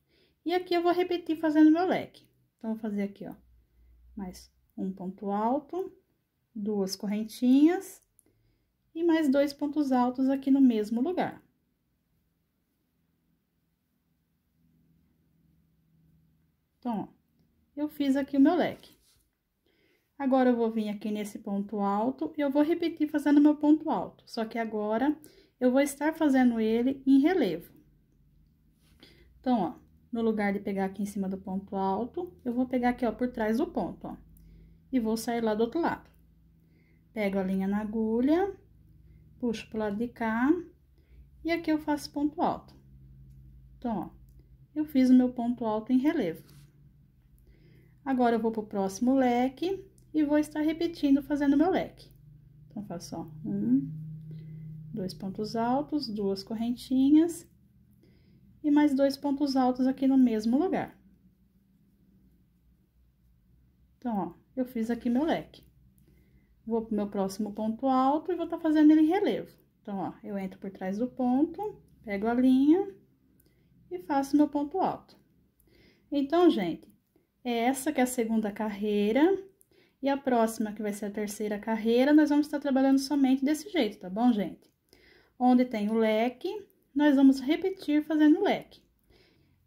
E aqui eu vou repetir fazendo meu leque. Então, vou fazer aqui, ó, mais um ponto alto, duas correntinhas e mais dois pontos altos aqui no mesmo lugar. Então, ó, eu fiz aqui o meu leque. Agora, eu vou vir aqui nesse ponto alto e eu vou repetir fazendo meu ponto alto. Só que agora, eu vou estar fazendo ele em relevo. Então, ó, no lugar de pegar aqui em cima do ponto alto, eu vou pegar aqui, ó, por trás do ponto, ó. E vou sair lá do outro lado. Pego a linha na agulha, puxo pro lado de cá, e aqui eu faço ponto alto. Então, ó, eu fiz o meu ponto alto em relevo. Agora, eu vou pro próximo leque e vou estar repetindo fazendo meu leque. Então, faço só um, dois pontos altos, duas correntinhas e mais dois pontos altos aqui no mesmo lugar. Então, ó, eu fiz aqui meu leque. Vou pro meu próximo ponto alto e vou estar tá fazendo ele em relevo. Então, ó, eu entro por trás do ponto, pego a linha e faço meu ponto alto. Então, gente, é essa que é a segunda carreira. E a próxima, que vai ser a terceira carreira, nós vamos estar trabalhando somente desse jeito, tá bom, gente? Onde tem o leque, nós vamos repetir fazendo leque.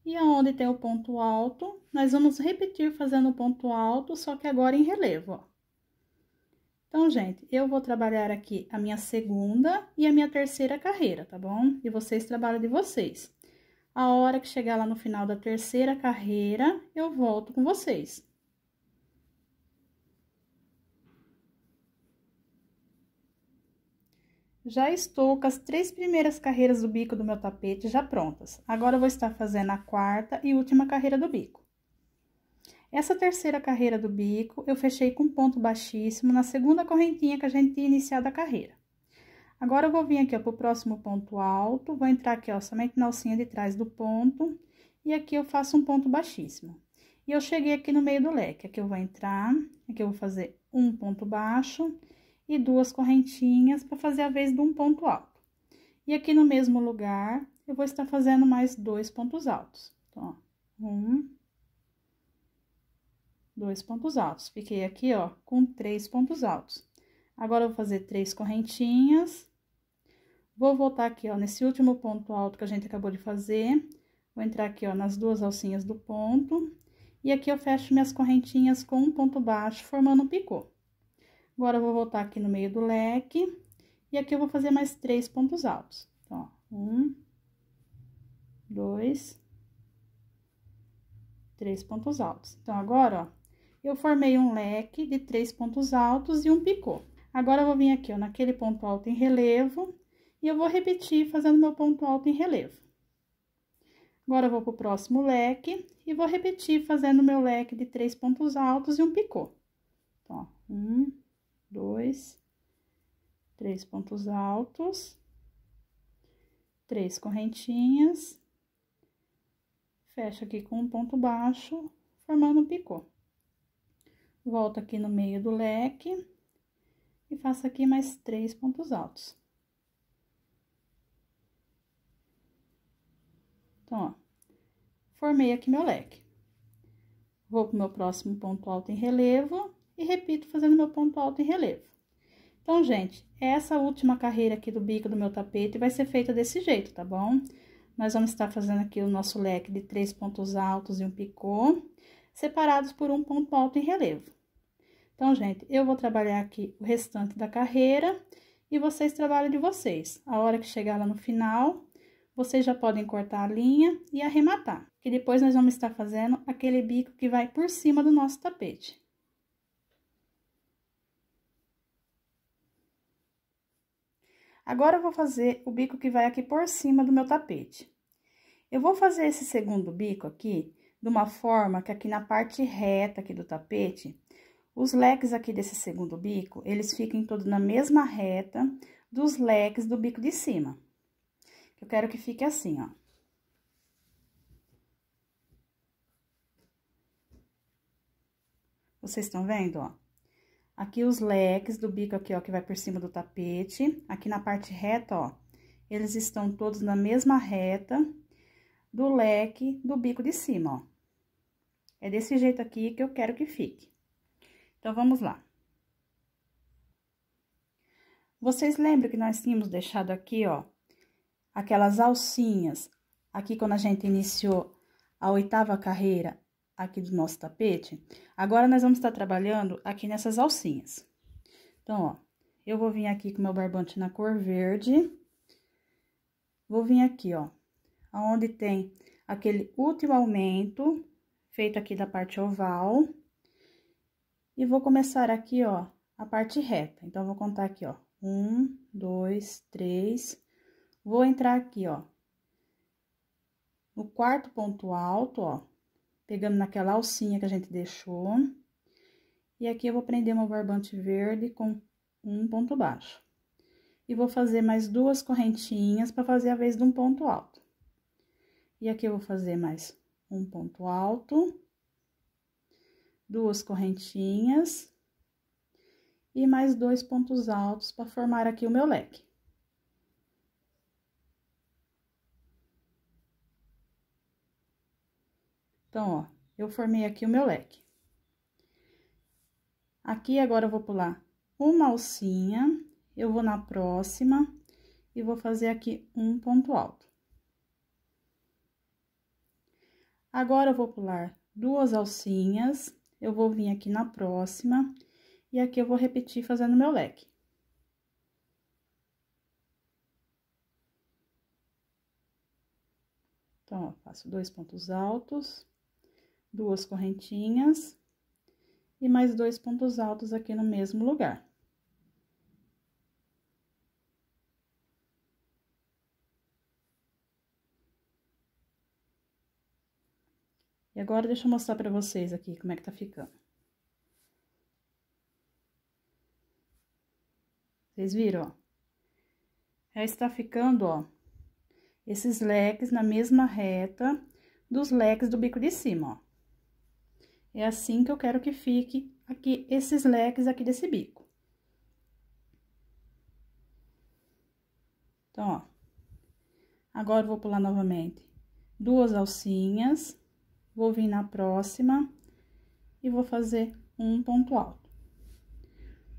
E aonde tem o ponto alto, nós vamos repetir fazendo o ponto alto, só que agora em relevo, ó. Então, gente, eu vou trabalhar aqui a minha segunda e a minha terceira carreira, tá bom? E vocês trabalham de vocês. A hora que chegar lá no final da terceira carreira, eu volto com vocês. Já estou com as três primeiras carreiras do bico do meu tapete já prontas. Agora, eu vou estar fazendo a quarta e última carreira do bico. Essa terceira carreira do bico, eu fechei com ponto baixíssimo na segunda correntinha que a gente tinha iniciado a carreira. Agora, eu vou vir aqui, ó, pro próximo ponto alto, vou entrar aqui, ó, somente na alcinha de trás do ponto, e aqui eu faço um ponto baixíssimo. E eu cheguei aqui no meio do leque, aqui eu vou entrar, aqui eu vou fazer um ponto baixo e duas correntinhas para fazer a vez de um ponto alto. E aqui no mesmo lugar, eu vou estar fazendo mais dois pontos altos. Então, ó, um, dois pontos altos. Fiquei aqui, ó, com três pontos altos. Agora, eu vou fazer três correntinhas Vou voltar aqui, ó, nesse último ponto alto que a gente acabou de fazer. Vou entrar aqui, ó, nas duas alcinhas do ponto. E aqui eu fecho minhas correntinhas com um ponto baixo, formando um picô. Agora, eu vou voltar aqui no meio do leque. E aqui eu vou fazer mais três pontos altos. Então, ó, um, dois, três pontos altos. Então, agora, ó, eu formei um leque de três pontos altos e um picô. Agora, eu vou vir aqui, ó, naquele ponto alto em relevo, e eu vou repetir fazendo meu ponto alto em relevo. Agora, eu vou pro próximo leque e vou repetir fazendo meu leque de três pontos altos e um picô. Então, ó, um, dois, três pontos altos, três correntinhas, fecha aqui com um ponto baixo, formando um picô. Volto aqui no meio do leque e faço aqui mais três pontos altos. Então, ó, formei aqui meu leque. Vou pro meu próximo ponto alto em relevo e repito fazendo meu ponto alto em relevo. Então, gente, essa última carreira aqui do bico do meu tapete vai ser feita desse jeito, tá bom? Nós vamos estar fazendo aqui o nosso leque de três pontos altos e um picô, separados por um ponto alto em relevo. Então, gente, eu vou trabalhar aqui o restante da carreira e vocês trabalham de vocês. A hora que chegar lá no final, vocês já podem cortar a linha e arrematar, que depois nós vamos estar fazendo aquele bico que vai por cima do nosso tapete. Agora, eu vou fazer o bico que vai aqui por cima do meu tapete. Eu vou fazer esse segundo bico aqui, de uma forma que aqui na parte reta aqui do tapete, os leques aqui desse segundo bico, eles fiquem todos na mesma reta dos leques do bico de cima. Eu quero que fique assim, ó. Vocês estão vendo, ó? Aqui os leques do bico aqui, ó, que vai por cima do tapete. Aqui na parte reta, ó, eles estão todos na mesma reta do leque do bico de cima, ó. É desse jeito aqui que eu quero que fique. Então, vamos lá. Vocês lembram que nós tínhamos deixado aqui, ó, aquelas alcinhas, aqui quando a gente iniciou a oitava carreira aqui do nosso tapete, agora nós vamos estar trabalhando aqui nessas alcinhas. Então, ó, eu vou vir aqui com meu barbante na cor verde, vou vir aqui, ó, aonde tem aquele último aumento, feito aqui da parte oval, e vou começar aqui, ó, a parte reta. Então, vou contar aqui, ó, um, dois, três, Vou entrar aqui, ó. No quarto ponto alto, ó. Pegando naquela alcinha que a gente deixou. E aqui eu vou prender uma barbante verde com um ponto baixo. E vou fazer mais duas correntinhas para fazer a vez de um ponto alto. E aqui eu vou fazer mais um ponto alto, duas correntinhas e mais dois pontos altos para formar aqui o meu leque. Então, ó, eu formei aqui o meu leque. Aqui, agora, eu vou pular uma alcinha, eu vou na próxima e vou fazer aqui um ponto alto. Agora, eu vou pular duas alcinhas, eu vou vir aqui na próxima e aqui eu vou repetir fazendo meu leque. Então, ó, faço dois pontos altos duas correntinhas e mais dois pontos altos aqui no mesmo lugar. E agora, deixa eu mostrar pra vocês aqui como é que tá ficando. Vocês viram, ó? Já está ficando, ó, esses leques na mesma reta dos leques do bico de cima, ó. É assim que eu quero que fique aqui esses leques aqui desse bico. Então, ó. Agora, vou pular novamente duas alcinhas, vou vir na próxima e vou fazer um ponto alto.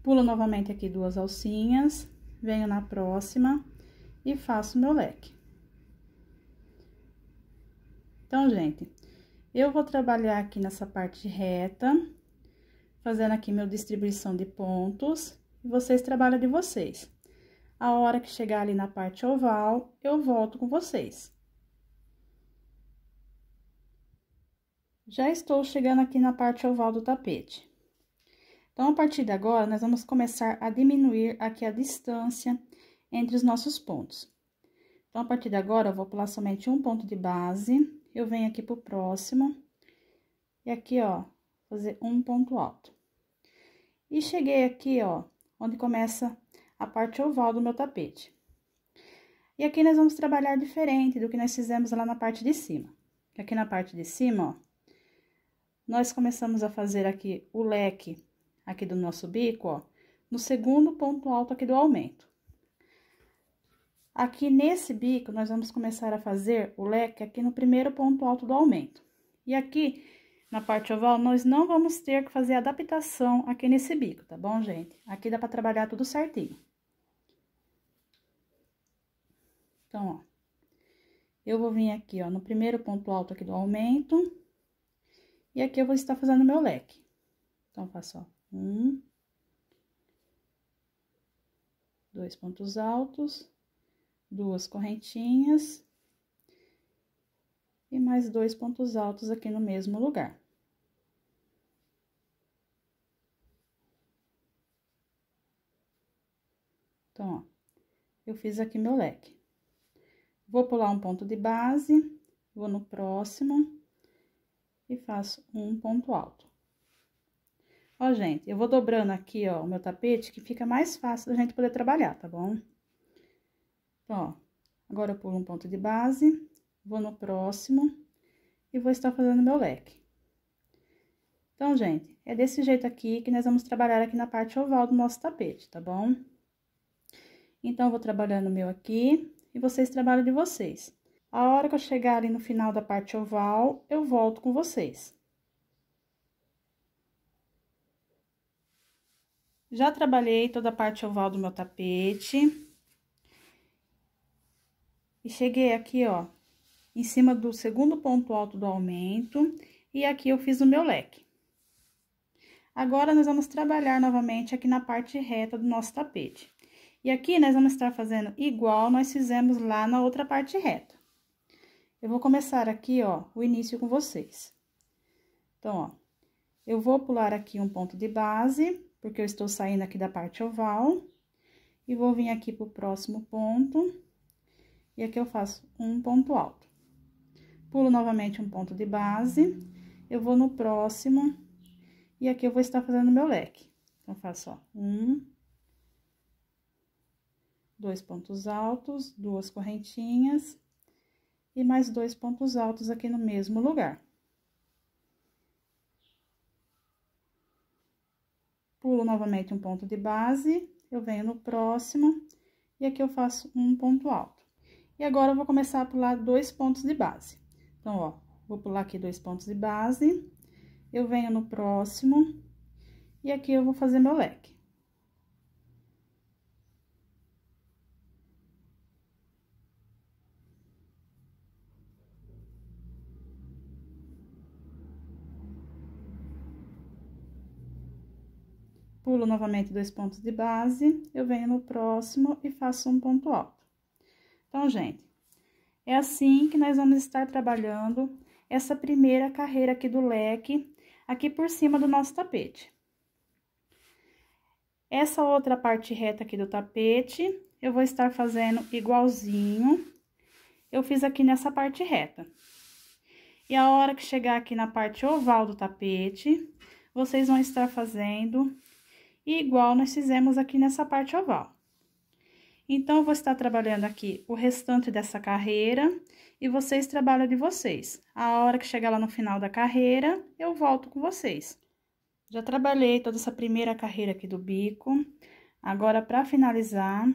Pulo novamente aqui duas alcinhas, venho na próxima e faço meu leque. Então, gente, eu vou trabalhar aqui nessa parte reta, fazendo aqui meu distribuição de pontos, e vocês trabalham de vocês. A hora que chegar ali na parte oval, eu volto com vocês. Já estou chegando aqui na parte oval do tapete. Então, a partir de agora, nós vamos começar a diminuir aqui a distância entre os nossos pontos. Então, a partir de agora, eu vou pular somente um ponto de base eu venho aqui pro próximo, e aqui, ó, fazer um ponto alto. E cheguei aqui, ó, onde começa a parte oval do meu tapete. E aqui nós vamos trabalhar diferente do que nós fizemos lá na parte de cima. Aqui na parte de cima, ó, nós começamos a fazer aqui o leque aqui do nosso bico, ó, no segundo ponto alto aqui do aumento. Aqui nesse bico, nós vamos começar a fazer o leque aqui no primeiro ponto alto do aumento. E aqui, na parte oval, nós não vamos ter que fazer adaptação aqui nesse bico, tá bom, gente? Aqui dá pra trabalhar tudo certinho. Então, ó, eu vou vir aqui, ó, no primeiro ponto alto aqui do aumento, e aqui eu vou estar fazendo meu leque. Então, faço, ó, um, dois pontos altos duas correntinhas e mais dois pontos altos aqui no mesmo lugar. Então, ó, eu fiz aqui meu leque. Vou pular um ponto de base, vou no próximo e faço um ponto alto. Ó, gente, eu vou dobrando aqui, ó, o meu tapete, que fica mais fácil da gente poder trabalhar, tá bom? Então, ó, agora eu pulo um ponto de base, vou no próximo e vou estar fazendo meu leque. Então, gente, é desse jeito aqui que nós vamos trabalhar aqui na parte oval do nosso tapete, tá bom? Então, eu vou trabalhando o meu aqui e vocês trabalham de vocês. A hora que eu chegar ali no final da parte oval, eu volto com vocês. Já trabalhei toda a parte oval do meu tapete. E cheguei aqui, ó, em cima do segundo ponto alto do aumento, e aqui eu fiz o meu leque. Agora, nós vamos trabalhar novamente aqui na parte reta do nosso tapete. E aqui, nós vamos estar fazendo igual nós fizemos lá na outra parte reta. Eu vou começar aqui, ó, o início com vocês. Então, ó, eu vou pular aqui um ponto de base, porque eu estou saindo aqui da parte oval. E vou vir aqui pro próximo ponto. E aqui eu faço um ponto alto. Pulo novamente um ponto de base, eu vou no próximo, e aqui eu vou estar fazendo meu leque. Então, faço, ó, um, dois pontos altos, duas correntinhas, e mais dois pontos altos aqui no mesmo lugar. Pulo novamente um ponto de base, eu venho no próximo, e aqui eu faço um ponto alto. E agora, eu vou começar a pular dois pontos de base. Então, ó, vou pular aqui dois pontos de base, eu venho no próximo, e aqui eu vou fazer meu leque. Pulo novamente dois pontos de base, eu venho no próximo e faço um ponto alto. Então, gente, é assim que nós vamos estar trabalhando essa primeira carreira aqui do leque, aqui por cima do nosso tapete. Essa outra parte reta aqui do tapete, eu vou estar fazendo igualzinho. Eu fiz aqui nessa parte reta. E a hora que chegar aqui na parte oval do tapete, vocês vão estar fazendo igual nós fizemos aqui nessa parte oval. Então, eu vou estar trabalhando aqui o restante dessa carreira e vocês trabalham de vocês. A hora que chegar lá no final da carreira, eu volto com vocês. Já trabalhei toda essa primeira carreira aqui do bico. Agora, para finalizar,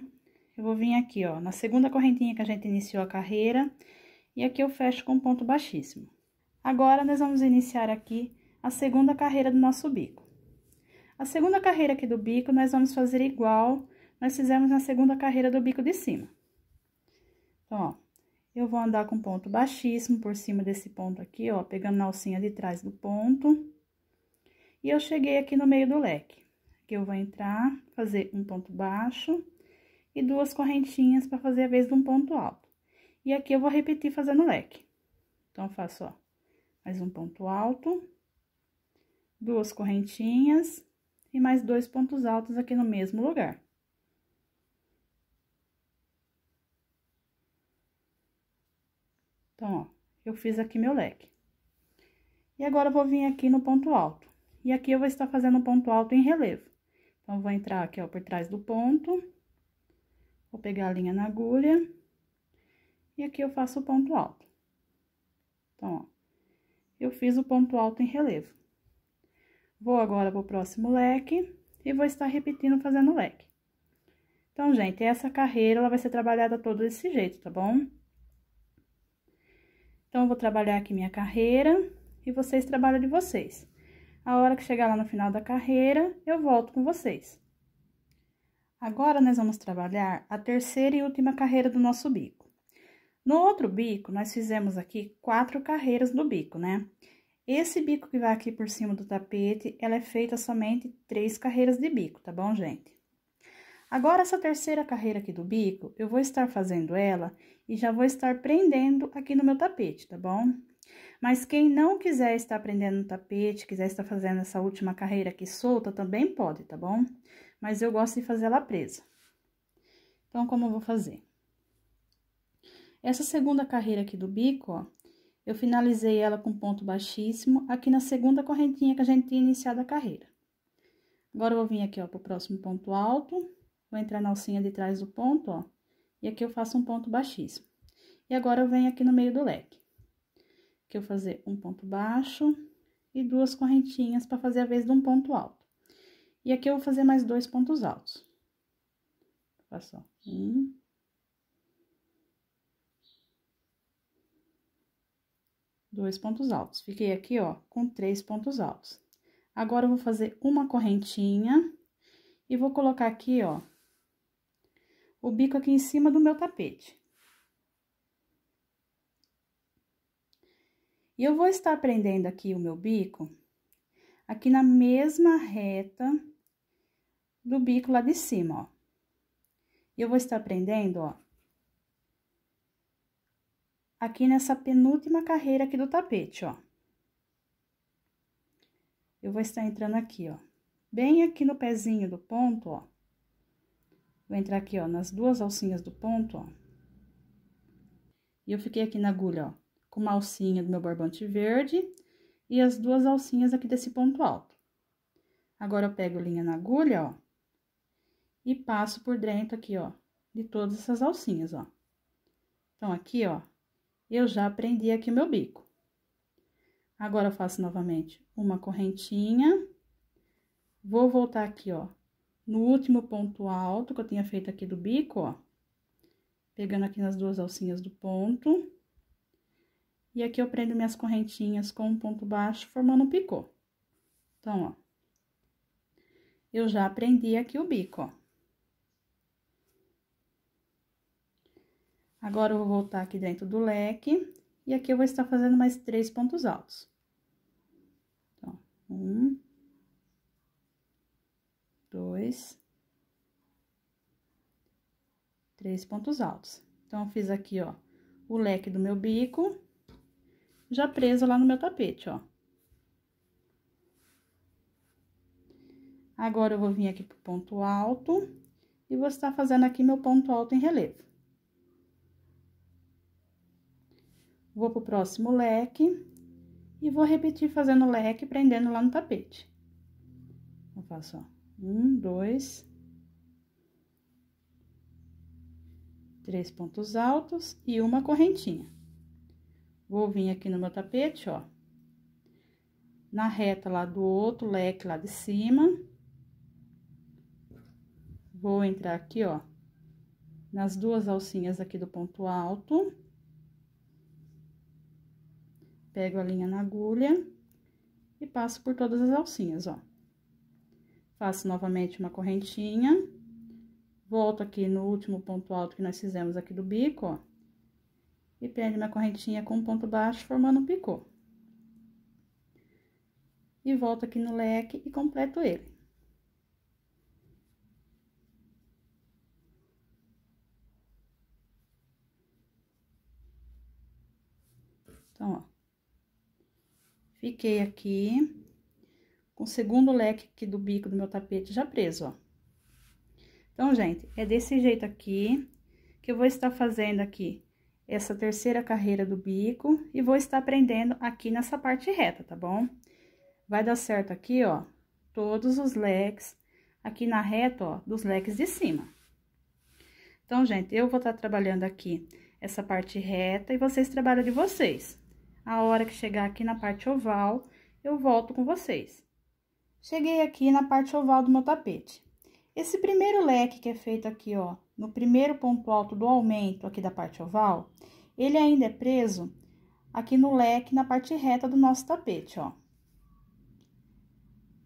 eu vou vir aqui, ó, na segunda correntinha que a gente iniciou a carreira, e aqui eu fecho com ponto baixíssimo. Agora, nós vamos iniciar aqui a segunda carreira do nosso bico. A segunda carreira aqui do bico, nós vamos fazer igual nós fizemos na segunda carreira do bico de cima. Então, ó, eu vou andar com ponto baixíssimo por cima desse ponto aqui, ó, pegando na alcinha de trás do ponto. E eu cheguei aqui no meio do leque. Aqui eu vou entrar, fazer um ponto baixo e duas correntinhas para fazer a vez de um ponto alto. E aqui eu vou repetir fazendo leque. Então, faço, ó, mais um ponto alto, duas correntinhas e mais dois pontos altos aqui no mesmo lugar. Então, ó, eu fiz aqui meu leque. E agora, eu vou vir aqui no ponto alto. E aqui eu vou estar fazendo um ponto alto em relevo. Então, eu vou entrar aqui, ó, por trás do ponto. Vou pegar a linha na agulha. E aqui eu faço o ponto alto. Então, ó, eu fiz o ponto alto em relevo. Vou agora pro próximo leque e vou estar repetindo fazendo leque. Então, gente, essa carreira, ela vai ser trabalhada todo desse jeito, tá bom? Então, eu vou trabalhar aqui minha carreira e vocês trabalham de vocês. A hora que chegar lá no final da carreira, eu volto com vocês. Agora, nós vamos trabalhar a terceira e última carreira do nosso bico. No outro bico, nós fizemos aqui quatro carreiras do bico, né? Esse bico que vai aqui por cima do tapete, ela é feita somente três carreiras de bico, tá bom, gente? Agora, essa terceira carreira aqui do bico, eu vou estar fazendo ela e já vou estar prendendo aqui no meu tapete, tá bom? Mas quem não quiser estar prendendo no tapete, quiser estar fazendo essa última carreira aqui solta, também pode, tá bom? Mas eu gosto de fazer ela presa. Então, como eu vou fazer? Essa segunda carreira aqui do bico, ó, eu finalizei ela com ponto baixíssimo aqui na segunda correntinha que a gente tinha iniciado a carreira. Agora, eu vou vir aqui, ó, pro próximo ponto alto Vou entrar na alcinha de trás do ponto, ó, e aqui eu faço um ponto baixíssimo. E agora, eu venho aqui no meio do leque, que eu vou fazer um ponto baixo e duas correntinhas para fazer a vez de um ponto alto. E aqui, eu vou fazer mais dois pontos altos. Faço, ó, um... Dois pontos altos. Fiquei aqui, ó, com três pontos altos. Agora, eu vou fazer uma correntinha e vou colocar aqui, ó, o bico aqui em cima do meu tapete. E eu vou estar prendendo aqui o meu bico aqui na mesma reta do bico lá de cima, ó. E eu vou estar prendendo, ó, aqui nessa penúltima carreira aqui do tapete, ó. Eu vou estar entrando aqui, ó, bem aqui no pezinho do ponto, ó. Vou entrar aqui, ó, nas duas alcinhas do ponto, ó. E eu fiquei aqui na agulha, ó, com uma alcinha do meu barbante verde e as duas alcinhas aqui desse ponto alto. Agora, eu pego linha na agulha, ó, e passo por dentro aqui, ó, de todas essas alcinhas, ó. Então, aqui, ó, eu já prendi aqui o meu bico. Agora, eu faço novamente uma correntinha, vou voltar aqui, ó, no último ponto alto que eu tinha feito aqui do bico, ó. Pegando aqui nas duas alcinhas do ponto. E aqui eu prendo minhas correntinhas com um ponto baixo, formando um picô. Então, ó. Eu já aprendi aqui o bico, ó. Agora, eu vou voltar aqui dentro do leque, e aqui eu vou estar fazendo mais três pontos altos. Então, um, lugares, três pontos altos. Então, eu fiz aqui, ó, o leque do meu bico, já preso lá no meu tapete, ó. Agora, eu vou vir aqui pro ponto alto e vou estar fazendo aqui meu ponto alto em relevo. Vou pro próximo leque e vou repetir fazendo leque, prendendo lá no tapete. Eu faço, ó. Um, dois, três pontos altos e uma correntinha. Vou vir aqui no meu tapete, ó. Na reta lá do outro leque lá de cima. Vou entrar aqui, ó, nas duas alcinhas aqui do ponto alto. Pego a linha na agulha e passo por todas as alcinhas, ó. Faço novamente uma correntinha. Volto aqui no último ponto alto que nós fizemos aqui do bico, ó. E prendo minha correntinha com um ponto baixo, formando um picô. E volto aqui no leque e completo ele. Então, ó. Fiquei aqui com o segundo leque aqui do bico do meu tapete já preso, ó. Então, gente, é desse jeito aqui que eu vou estar fazendo aqui essa terceira carreira do bico e vou estar prendendo aqui nessa parte reta, tá bom? Vai dar certo aqui, ó, todos os leques aqui na reta, ó, dos leques de cima. Então, gente, eu vou estar trabalhando aqui essa parte reta e vocês trabalham de vocês. A hora que chegar aqui na parte oval, eu volto com vocês cheguei aqui na parte oval do meu tapete. Esse primeiro leque que é feito aqui, ó, no primeiro ponto alto do aumento aqui da parte oval, ele ainda é preso aqui no leque, na parte reta do nosso tapete, ó.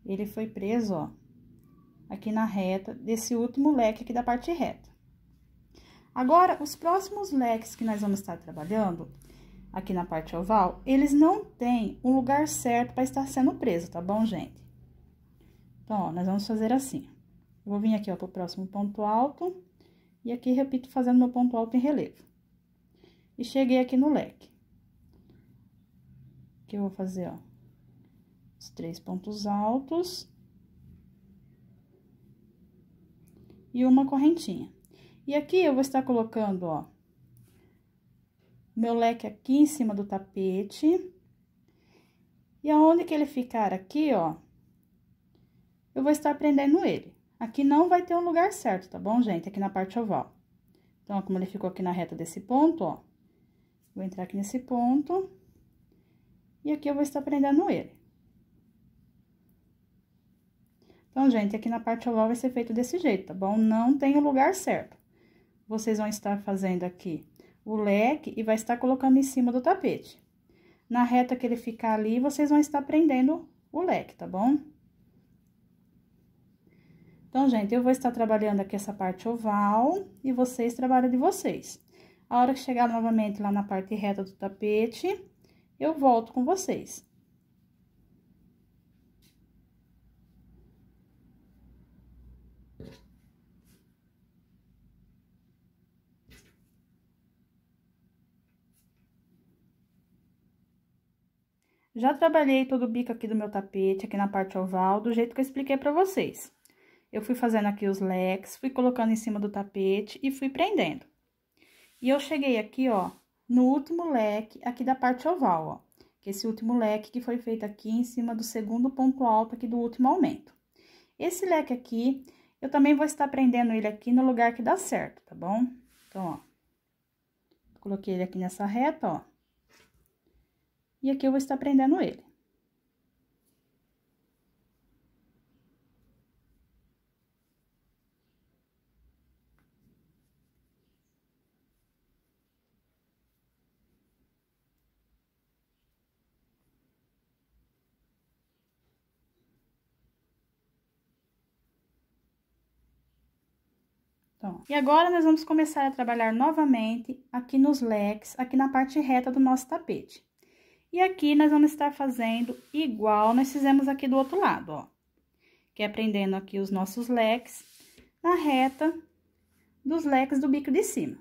Ele foi preso, ó, aqui na reta desse último leque aqui da parte reta. Agora, os próximos leques que nós vamos estar trabalhando, aqui na parte oval, eles não têm um lugar certo para estar sendo preso, tá bom, gente? Então, ó, nós vamos fazer assim. Eu vou vir aqui, ó, pro próximo ponto alto. E aqui, repito, fazendo meu ponto alto em relevo. E cheguei aqui no leque. Que eu vou fazer, ó, os três pontos altos. E uma correntinha. E aqui, eu vou estar colocando, ó, meu leque aqui em cima do tapete. E aonde que ele ficar aqui, ó, eu vou estar prendendo ele. Aqui não vai ter um lugar certo, tá bom, gente? Aqui na parte oval. Então, ó, como ele ficou aqui na reta desse ponto, ó, vou entrar aqui nesse ponto, e aqui eu vou estar prendendo ele. Então, gente, aqui na parte oval vai ser feito desse jeito, tá bom? Não tem o lugar certo. Vocês vão estar fazendo aqui o leque e vai estar colocando em cima do tapete. Na reta que ele ficar ali, vocês vão estar prendendo o leque, tá bom? Então, gente, eu vou estar trabalhando aqui essa parte oval e vocês trabalham de vocês. A hora que chegar novamente lá na parte reta do tapete, eu volto com vocês. Já trabalhei todo o bico aqui do meu tapete, aqui na parte oval, do jeito que eu expliquei para vocês eu fui fazendo aqui os leques, fui colocando em cima do tapete e fui prendendo. E eu cheguei aqui, ó, no último leque aqui da parte oval, ó. Que é esse último leque que foi feito aqui em cima do segundo ponto alto aqui do último aumento. Esse leque aqui, eu também vou estar prendendo ele aqui no lugar que dá certo, tá bom? Então, ó, coloquei ele aqui nessa reta, ó. E aqui eu vou estar prendendo ele. Pronto. E agora, nós vamos começar a trabalhar novamente aqui nos leques, aqui na parte reta do nosso tapete. E aqui, nós vamos estar fazendo igual nós fizemos aqui do outro lado, ó. Que é prendendo aqui os nossos leques na reta dos leques do bico de cima.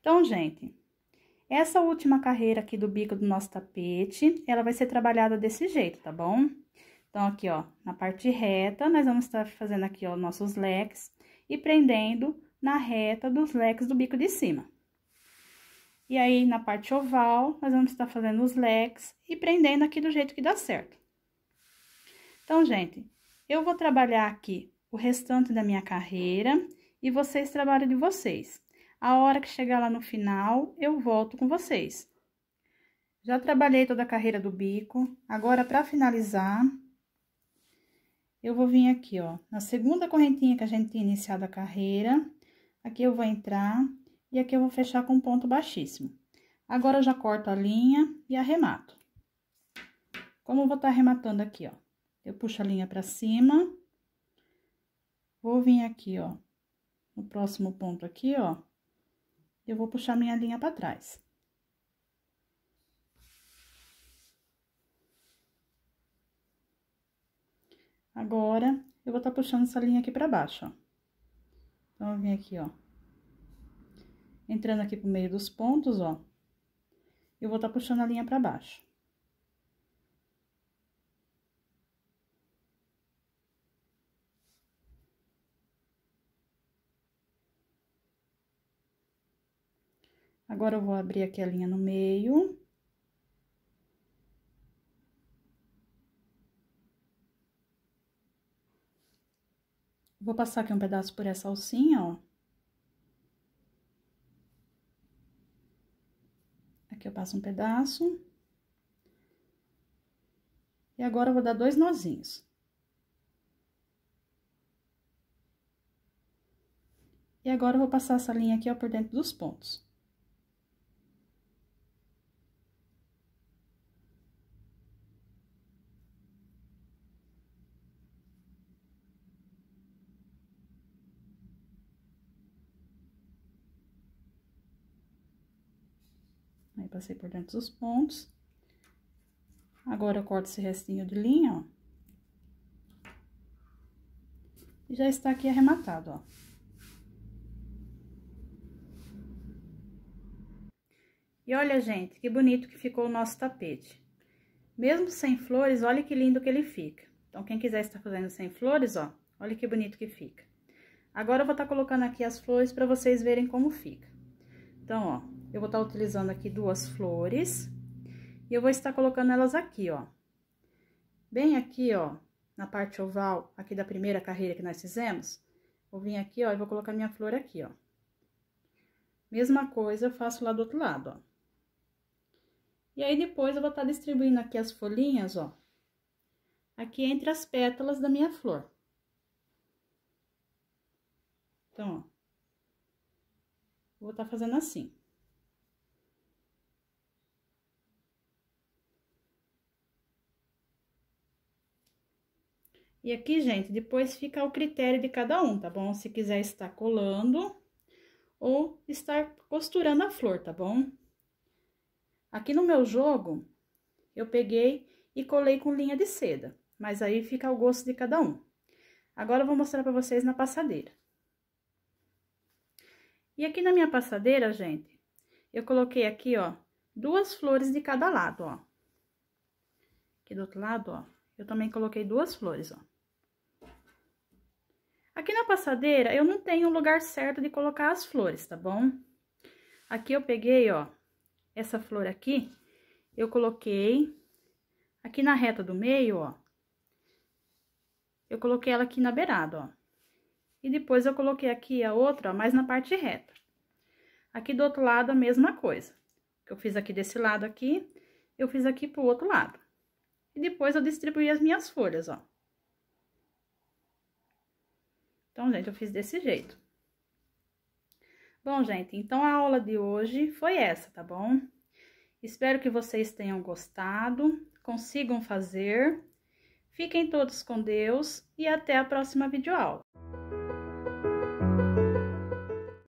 Então, gente, essa última carreira aqui do bico do nosso tapete, ela vai ser trabalhada desse jeito, tá bom? Então, aqui, ó, na parte reta, nós vamos estar fazendo aqui, ó, nossos leques e prendendo na reta dos leques do bico de cima. E aí, na parte oval, nós vamos estar fazendo os leques e prendendo aqui do jeito que dá certo. Então, gente, eu vou trabalhar aqui o restante da minha carreira e vocês trabalham de vocês. A hora que chegar lá no final, eu volto com vocês. Já trabalhei toda a carreira do bico, agora, para finalizar, eu vou vir aqui, ó, na segunda correntinha que a gente tinha iniciado a carreira, aqui eu vou entrar e aqui eu vou fechar com ponto baixíssimo. Agora, eu já corto a linha e arremato. Como eu vou estar tá arrematando aqui, ó, eu puxo a linha pra cima, vou vir aqui, ó, no próximo ponto aqui, ó, eu vou puxar minha linha pra trás. Agora, eu vou estar tá puxando essa linha aqui pra baixo, ó. Então, eu vim aqui, ó. Entrando aqui pro meio dos pontos, ó. Eu vou estar tá puxando a linha pra baixo. Agora, eu vou abrir aqui a linha no meio. Vou passar aqui um pedaço por essa alcinha, ó. Aqui eu passo um pedaço. E agora eu vou dar dois nozinhos. E agora eu vou passar essa linha aqui, ó, por dentro dos pontos. passei por dentro dos pontos. Agora, eu corto esse restinho de linha, ó. E já está aqui arrematado, ó. E olha, gente, que bonito que ficou o nosso tapete. Mesmo sem flores, olha que lindo que ele fica. Então, quem quiser estar fazendo sem flores, ó, olha que bonito que fica. Agora, eu vou estar colocando aqui as flores para vocês verem como fica. Então, ó, eu vou estar utilizando aqui duas flores. E eu vou estar colocando elas aqui, ó. Bem aqui, ó, na parte oval aqui da primeira carreira que nós fizemos. Vou vir aqui, ó, e vou colocar minha flor aqui, ó. Mesma coisa eu faço lá do outro lado, ó. E aí, depois, eu vou estar distribuindo aqui as folhinhas, ó. Aqui entre as pétalas da minha flor. Então, ó. Vou estar fazendo assim. E aqui, gente, depois fica o critério de cada um, tá bom? Se quiser estar colando ou estar costurando a flor, tá bom? Aqui no meu jogo, eu peguei e colei com linha de seda, mas aí fica ao gosto de cada um. Agora, eu vou mostrar pra vocês na passadeira. E aqui na minha passadeira, gente, eu coloquei aqui, ó, duas flores de cada lado, ó. Aqui do outro lado, ó, eu também coloquei duas flores, ó. Aqui na passadeira, eu não tenho o lugar certo de colocar as flores, tá bom? Aqui eu peguei, ó, essa flor aqui, eu coloquei aqui na reta do meio, ó. Eu coloquei ela aqui na beirada, ó. E depois eu coloquei aqui a outra, ó, mais na parte reta. Aqui do outro lado, a mesma coisa. Eu fiz aqui desse lado aqui, eu fiz aqui pro outro lado. E depois eu distribuí as minhas folhas, ó. Então, gente, eu fiz desse jeito. Bom, gente, então a aula de hoje foi essa, tá bom? Espero que vocês tenham gostado, consigam fazer. Fiquem todos com Deus e até a próxima videoaula.